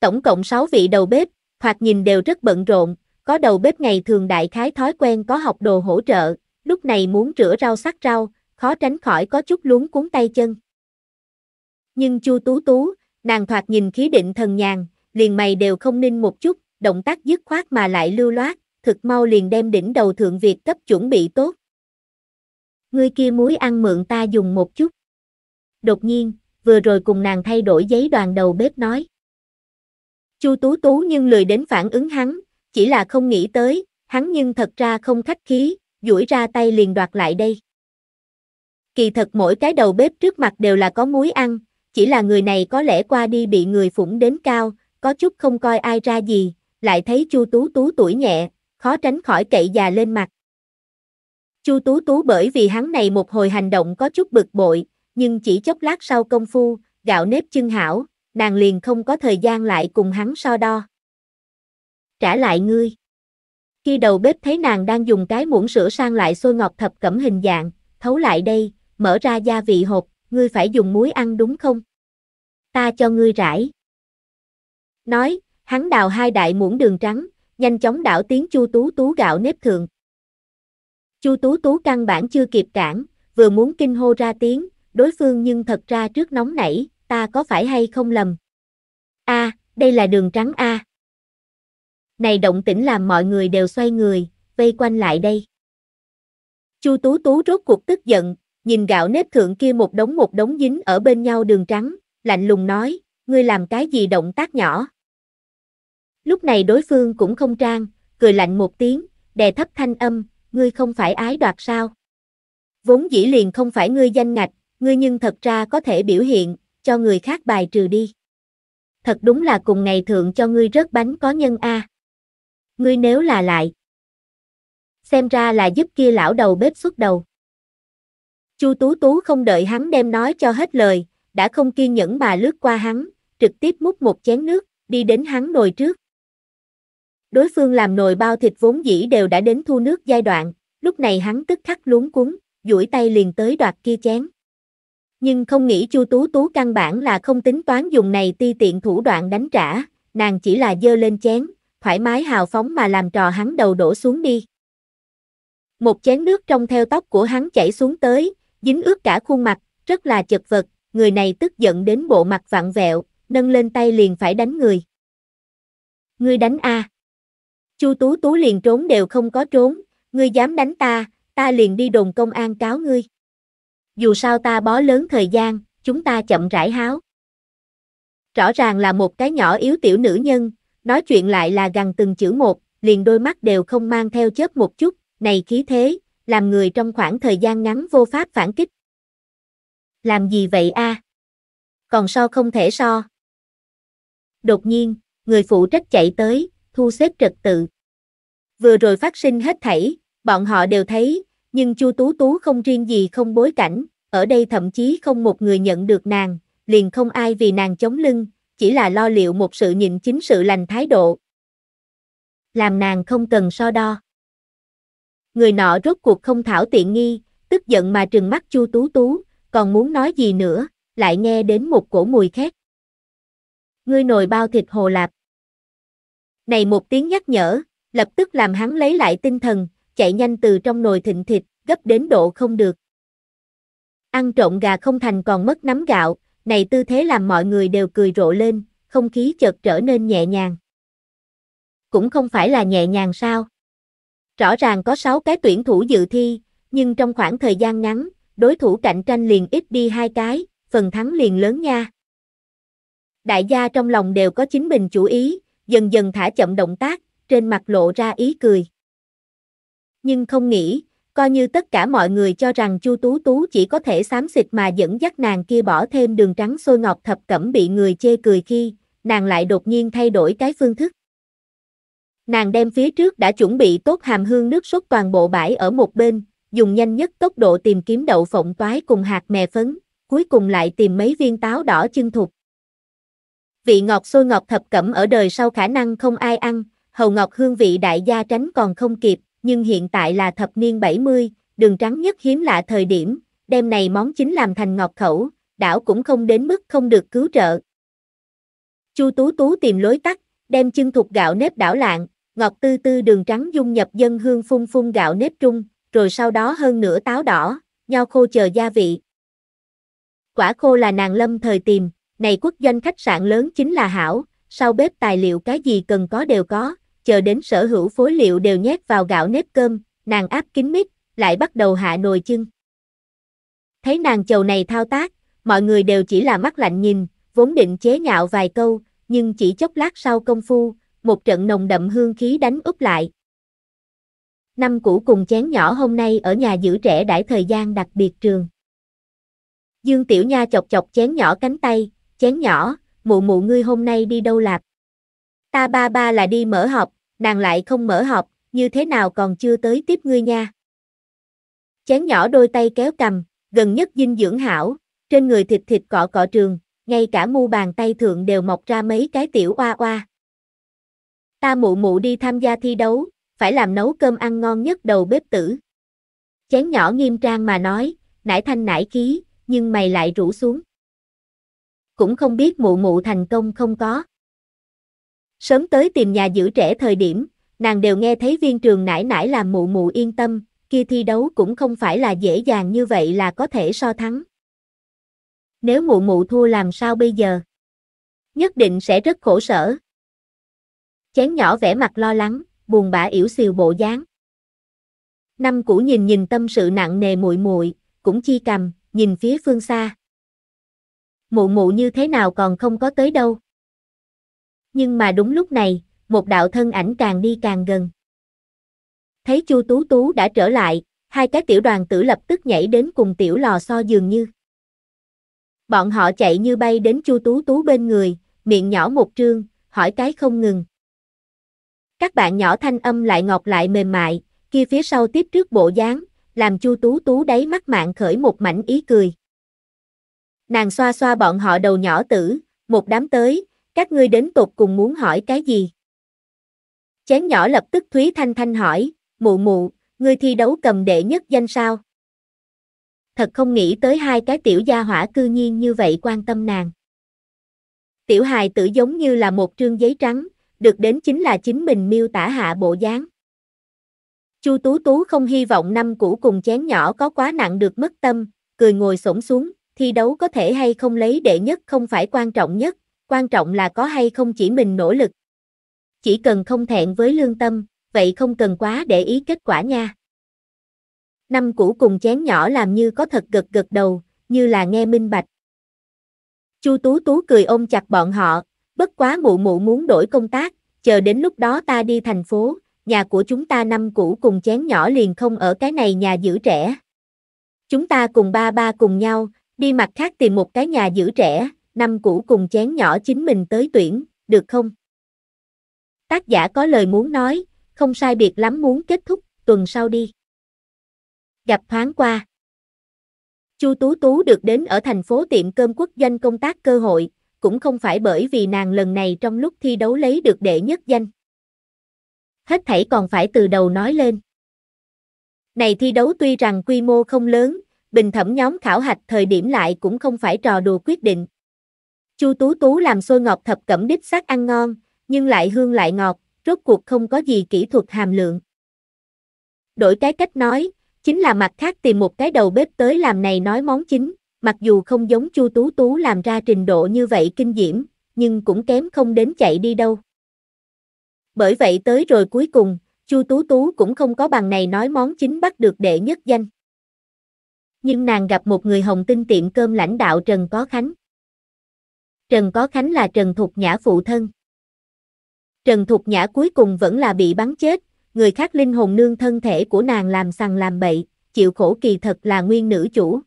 Tổng cộng 6 vị đầu bếp, thoạt nhìn đều rất bận rộn, có đầu bếp ngày thường đại khái thói quen có học đồ hỗ trợ, lúc này muốn rửa rau sắc rau, khó tránh khỏi có chút luống cuốn tay chân. Nhưng Chu Tú Tú, nàng thoạt nhìn khí định thần nhàn, liền mày đều không ninh một chút, động tác dứt khoát mà lại lưu loát, thực mau liền đem đỉnh đầu thượng Việt cấp chuẩn bị tốt. Ngươi kia muối ăn mượn ta dùng một chút. Đột nhiên, vừa rồi cùng nàng thay đổi giấy đoàn đầu bếp nói. Chu Tú Tú nhưng lười đến phản ứng hắn, chỉ là không nghĩ tới, hắn nhưng thật ra không khách khí, duỗi ra tay liền đoạt lại đây. Kỳ thật mỗi cái đầu bếp trước mặt đều là có muối ăn, chỉ là người này có lẽ qua đi bị người phủng đến cao, có chút không coi ai ra gì, lại thấy Chu Tú Tú tuổi nhẹ, khó tránh khỏi cậy già lên mặt. Chu Tú Tú bởi vì hắn này một hồi hành động có chút bực bội, nhưng chỉ chốc lát sau công phu, gạo nếp chân hảo, nàng liền không có thời gian lại cùng hắn so đo. Trả lại ngươi. Khi đầu bếp thấy nàng đang dùng cái muỗng sữa sang lại xôi ngọc thập cẩm hình dạng, thấu lại đây, mở ra gia vị hộp, ngươi phải dùng muối ăn đúng không? Ta cho ngươi rải. Nói, hắn đào hai đại muỗng đường trắng, nhanh chóng đảo tiếng chu tú tú gạo nếp thường Chu tú tú căn bản chưa kịp cản, vừa muốn kinh hô ra tiếng, đối phương nhưng thật ra trước nóng nảy, ta có phải hay không lầm? A, đây là đường trắng A. Này động tĩnh làm mọi người đều xoay người, vây quanh lại đây. Chu Tú Tú rốt cuộc tức giận, nhìn gạo nếp thượng kia một đống một đống dính ở bên nhau đường trắng, lạnh lùng nói, ngươi làm cái gì động tác nhỏ. Lúc này đối phương cũng không trang, cười lạnh một tiếng, đè thấp thanh âm, ngươi không phải ái đoạt sao. Vốn dĩ liền không phải ngươi danh ngạch, ngươi nhưng thật ra có thể biểu hiện, cho người khác bài trừ đi. Thật đúng là cùng ngày thượng cho ngươi rớt bánh có nhân A ngươi nếu là lại. Xem ra là giúp kia lão đầu bếp xuất đầu. Chu Tú Tú không đợi hắn đem nói cho hết lời, đã không kiên nhẫn mà lướt qua hắn, trực tiếp múc một chén nước, đi đến hắn nồi trước. Đối phương làm nồi bao thịt vốn dĩ đều đã đến thu nước giai đoạn, lúc này hắn tức khắc luống cuống, duỗi tay liền tới đoạt kia chén. Nhưng không nghĩ Chu Tú Tú căn bản là không tính toán dùng này ti tiện thủ đoạn đánh trả, nàng chỉ là dơ lên chén, thoải mái hào phóng mà làm trò hắn đầu đổ xuống đi. Một chén nước trong theo tóc của hắn chảy xuống tới, dính ướt cả khuôn mặt, rất là chật vật, người này tức giận đến bộ mặt vặn vẹo, nâng lên tay liền phải đánh người. Ngươi đánh a? Chu Tú Tú liền trốn đều không có trốn, ngươi dám đánh ta, ta liền đi đồn công an cáo ngươi. Dù sao ta bó lớn thời gian, chúng ta chậm rãi háo. Rõ ràng là một cái nhỏ yếu tiểu nữ nhân, Nói chuyện lại là gần từng chữ một, liền đôi mắt đều không mang theo chớp một chút, này khí thế, làm người trong khoảng thời gian ngắn vô pháp phản kích. Làm gì vậy a? Còn so không thể so. Đột nhiên, người phụ trách chạy tới, thu xếp trật tự. Vừa rồi phát sinh hết thảy, bọn họ đều thấy, nhưng Chu Tú Tú không riêng gì không bối cảnh, ở đây thậm chí không một người nhận được nàng, liền không ai vì nàng chống lưng, chỉ là lo liệu một sự nhịn chính sự lành thái độ. Làm nàng không cần so đo. Người nọ rốt cuộc không thảo tiện nghi, tức giận mà trừng mắt chu tú tú, còn muốn nói gì nữa, lại nghe đến một cổ mùi khét. Ngươi nồi bao thịt hồ lạp. Này một tiếng nhắc nhở, lập tức làm hắn lấy lại tinh thần, chạy nhanh từ trong nồi thịnh thịt, gấp đến độ không được. Ăn trộn gà không thành còn mất nắm gạo, này tư thế làm mọi người đều cười rộ lên, không khí chợt trở nên nhẹ nhàng. Cũng không phải là nhẹ nhàng sao? Rõ ràng có 6 cái tuyển thủ dự thi, nhưng trong khoảng thời gian ngắn, đối thủ cạnh tranh liền ít đi hai cái, phần thắng liền lớn nha. Đại gia trong lòng đều có chính mình chủ ý, dần dần thả chậm động tác, trên mặt lộ ra ý cười. Nhưng không nghĩ, coi như tất cả mọi người cho rằng Chu Tú Tú chỉ có thể xám xịt mà dẫn dắt nàng kia bỏ thêm đường trắng sôi ngọt thập cẩm bị người chê cười khi, nàng lại đột nhiên thay đổi cái phương thức. Nàng đem phía trước đã chuẩn bị tốt hàm hương nước sốt toàn bộ bãi ở một bên, dùng nhanh nhất tốc độ tìm kiếm đậu phộng toái cùng hạt mè phấn, cuối cùng lại tìm mấy viên táo đỏ chân thục. Vị ngọt sôi ngọt thập cẩm ở đời sau khả năng không ai ăn, hầu ngọt hương vị đại gia tránh còn không kịp, nhưng hiện tại là thập niên 70, đường trắng nhất hiếm lạ thời điểm, đêm này món chính làm thành ngọt khẩu, đảo cũng không đến mức không được cứu trợ. Chu Tú Tú tìm lối tắt, đem chân thục gạo nếp đảo lạng, ngọt tư tư đường trắng dung nhập dân hương phun phun gạo nếp trung, rồi sau đó hơn nửa táo đỏ, nho khô chờ gia vị. Quả khô là nàng lâm thời tìm, này quốc doanh khách sạn lớn chính là hảo, sau bếp tài liệu cái gì cần có đều có, chờ đến sở hữu phối liệu đều nhét vào gạo nếp cơm, nàng áp kín mít, lại bắt đầu hạ nồi chưng. Thấy nàng chầu này thao tác, mọi người đều chỉ là mắt lạnh nhìn, vốn định chế nhạo vài câu, nhưng chỉ chốc lát sau công phu, một trận nồng đậm hương khí đánh úp lại. Năm cũ cùng chén nhỏ hôm nay ở nhà giữ trẻ đãi thời gian đặc biệt trường. Dương Tiểu Nha chọc chọc chén nhỏ cánh tay, chén nhỏ, mụ mụ ngươi hôm nay đi đâu lạp? Ta ba ba là đi mở họp nàng lại không mở họp, như thế nào còn chưa tới tiếp ngươi nha. Chén nhỏ đôi tay kéo cầm, gần nhất dinh dưỡng hảo, trên người thịt thịt cọ cọ trường, ngay cả mu bàn tay thượng đều mọc ra mấy cái tiểu oa oa. Ta mụ mụ đi tham gia thi đấu, phải làm nấu cơm ăn ngon nhất đầu bếp tử. Chén nhỏ nghiêm trang mà nói, nải thanh nải khí, nhưng mày lại rũ xuống. Cũng không biết mụ mụ thành công không có. Sớm tới tìm nhà giữ trẻ thời điểm, nàng đều nghe thấy viên trường nải nải làm mụ mụ yên tâm, kia thi đấu cũng không phải là dễ dàng như vậy là có thể so thắng. Nếu mụ mụ thua làm sao bây giờ? Nhất định sẽ rất khổ sở. Chén nhỏ vẻ mặt lo lắng, buồn bã yểu xìu bộ dáng. Năm cũ nhìn nhìn tâm sự nặng nề muội muội, cũng chi cầm, nhìn phía phương xa. Mụ mụ như thế nào còn không có tới đâu nhưng mà đúng lúc này, một đạo thân ảnh càng đi càng gần. Thấy Chu Tú Tú đã trở lại, hai cái tiểu đoàn tử lập tức nhảy đến cùng tiểu lò xo dường như. Bọn họ chạy như bay đến Chu Tú Tú bên người, miệng nhỏ một trương, hỏi cái không ngừng. Các bạn nhỏ thanh âm lại ngọt lại mềm mại, kia phía sau tiếp trước bộ dáng, làm Chu Tú Tú đáy mắt mạng khởi một mảnh ý cười. Nàng xoa xoa bọn họ đầu nhỏ tử, một đám tới, các ngươi đến tột cùng muốn hỏi cái gì? Chén nhỏ lập tức Thúy Thanh Thanh hỏi, mụ mụ, ngươi thi đấu cầm đệ nhất danh sao? Thật không nghĩ tới hai cái tiểu gia hỏa cư nhiên như vậy quan tâm nàng. Tiểu hài tử giống như là một trương giấy trắng, được đến chính là chính mình miêu tả hạ bộ dáng. Chu Tú Tú không hy vọng năm cũ cùng chén nhỏ có quá nặng được mất tâm, cười ngồi xổm xuống, thi đấu có thể hay không lấy đệ nhất không phải quan trọng nhất, quan trọng là có hay không chỉ mình nỗ lực. Chỉ cần không thẹn với lương tâm, vậy không cần quá để ý kết quả nha. Năm cũ cùng chén nhỏ làm như có thật gật gật đầu, như là nghe minh bạch. Chu Tú Tú cười ôm chặt bọn họ, bất quá mụ mụ muốn đổi công tác, chờ đến lúc đó ta đi thành phố, nhà của chúng ta năm cũ cùng chén nhỏ liền không ở cái này nhà giữ trẻ. Chúng ta cùng ba ba cùng nhau, đi mặt khác tìm một cái nhà giữ trẻ, năm cũ cùng chén nhỏ chính mình tới tuyển, được không? Tác giả có lời muốn nói, không sai biệt lắm muốn kết thúc, tuần sau đi. Gặp thoáng qua. Chu Tú Tú được đến ở thành phố tiệm cơm quốc doanh công tác cơ hội, cũng không phải bởi vì nàng lần này trong lúc thi đấu lấy được đệ nhất danh. Hết thảy còn phải từ đầu nói lên. Này thi đấu tuy rằng quy mô không lớn, bình thẩm nhóm khảo hạch thời điểm lại cũng không phải trò đùa quyết định, Chu Tú Tú làm xôi ngọt thập cẩm đích xác ăn ngon, nhưng lại hương lại ngọt, rốt cuộc không có gì kỹ thuật hàm lượng. Đổi cái cách nói, chính là mặt khác tìm một cái đầu bếp tới làm này nói món chính, mặc dù không giống Chu Tú Tú làm ra trình độ như vậy kinh diễm, nhưng cũng kém không đến chạy đi đâu. Bởi vậy tới rồi cuối cùng, Chu Tú Tú cũng không có bằng này nói món chính bắt được đệ nhất danh. Nhưng nàng gặp một người hồng tinh tiệm cơm lãnh đạo Trần Có Khánh. Trần Có Khánh là Trần Thục Nhã phụ thân. Trần Thục Nhã cuối cùng vẫn là bị bắn chết, người khác linh hồn nương thân thể của nàng làm sằng làm bậy, chịu khổ kỳ thật là nguyên nữ chủ.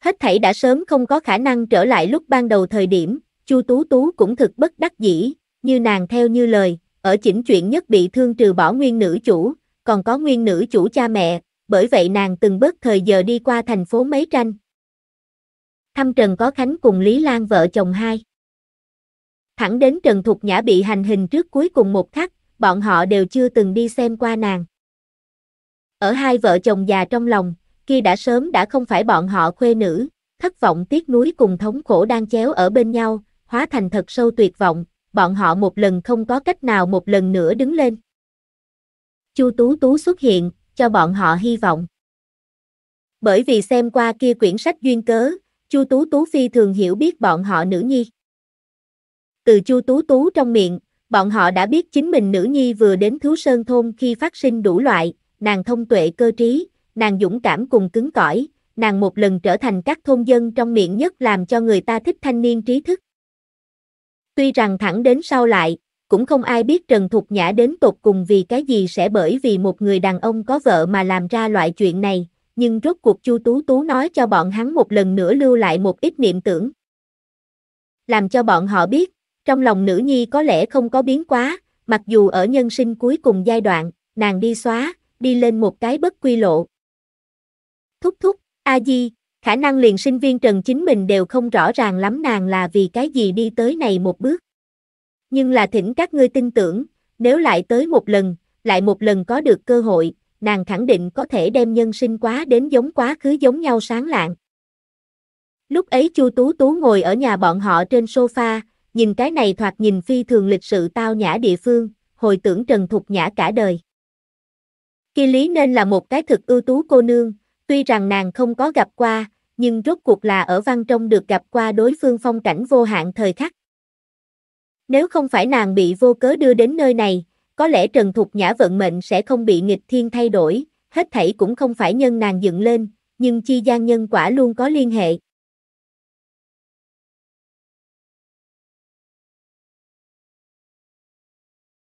Hết thảy đã sớm không có khả năng trở lại lúc ban đầu thời điểm, Chu Tú Tú cũng thực bất đắc dĩ, như nàng theo như lời, ở chỉnh chuyện nhất bị thương trừ bỏ nguyên nữ chủ, còn có nguyên nữ chủ cha mẹ, bởi vậy nàng từng bất thời giờ đi qua thành phố mấy tranh, thăm Trần Có Khánh cùng Lý Lan vợ chồng hai. Thẳng đến Trần Thục Nhã bị hành hình trước cuối cùng một khắc, bọn họ đều chưa từng đi xem qua nàng. Ở hai vợ chồng già trong lòng, kia đã sớm đã không phải bọn họ khuê nữ, thất vọng tiếc nuối cùng thống khổ đang chéo ở bên nhau, hóa thành thật sâu tuyệt vọng, bọn họ một lần không có cách nào một lần nữa đứng lên. Chu Tú Tú xuất hiện, cho bọn họ hy vọng. Bởi vì xem qua kia quyển sách duyên cớ, Chu Tú Tú phi thường hiểu biết bọn họ nữ nhi. Từ Chu Tú Tú trong miệng, bọn họ đã biết chính mình nữ nhi vừa đến Thú Sơn Thôn khi phát sinh đủ loại, nàng thông tuệ cơ trí, nàng dũng cảm cùng cứng cỏi, nàng một lần trở thành các thôn dân trong miệng nhất làm cho người ta thích thanh niên trí thức. Tuy rằng thẳng đến sau lại, cũng không ai biết Trần Thục Nhã đến tột cùng vì cái gì sẽ bởi vì một người đàn ông có vợ mà làm ra loại chuyện này, nhưng rốt cuộc Chu Tú Tú nói cho bọn hắn một lần nữa lưu lại một ít niệm tưởng. Làm cho bọn họ biết, trong lòng nữ nhi có lẽ không có biến quá, mặc dù ở nhân sinh cuối cùng giai đoạn, nàng đi xóa, đi lên một cái bất quy lộ. Thúc thúc, A-di, khả năng liền sinh viên Trần chính mình đều không rõ ràng lắm nàng là vì cái gì đi tới này một bước. Nhưng là thỉnh các ngươi tin tưởng, nếu lại tới một lần, lại một lần có được cơ hội, nàng khẳng định có thể đem nhân sinh quá đến giống quá khứ giống nhau sáng lạng. Lúc ấy Chu Tú Tú ngồi ở nhà bọn họ trên sofa, nhìn cái này thoạt nhìn phi thường lịch sự tao nhã địa phương, hồi tưởng Trần Thục Nhã cả đời. Kỳ lý nên là một cái thực ưu tú cô nương, tuy rằng nàng không có gặp qua, nhưng rốt cuộc là ở văn trong được gặp qua đối phương phong cảnh vô hạn thời khắc. Nếu không phải nàng bị vô cớ đưa đến nơi này, có lẽ Trần Thục Nhã vận mệnh sẽ không bị nghịch thiên thay đổi, hết thảy cũng không phải nhân nàng dựng lên, nhưng chi gian nhân quả luôn có liên hệ.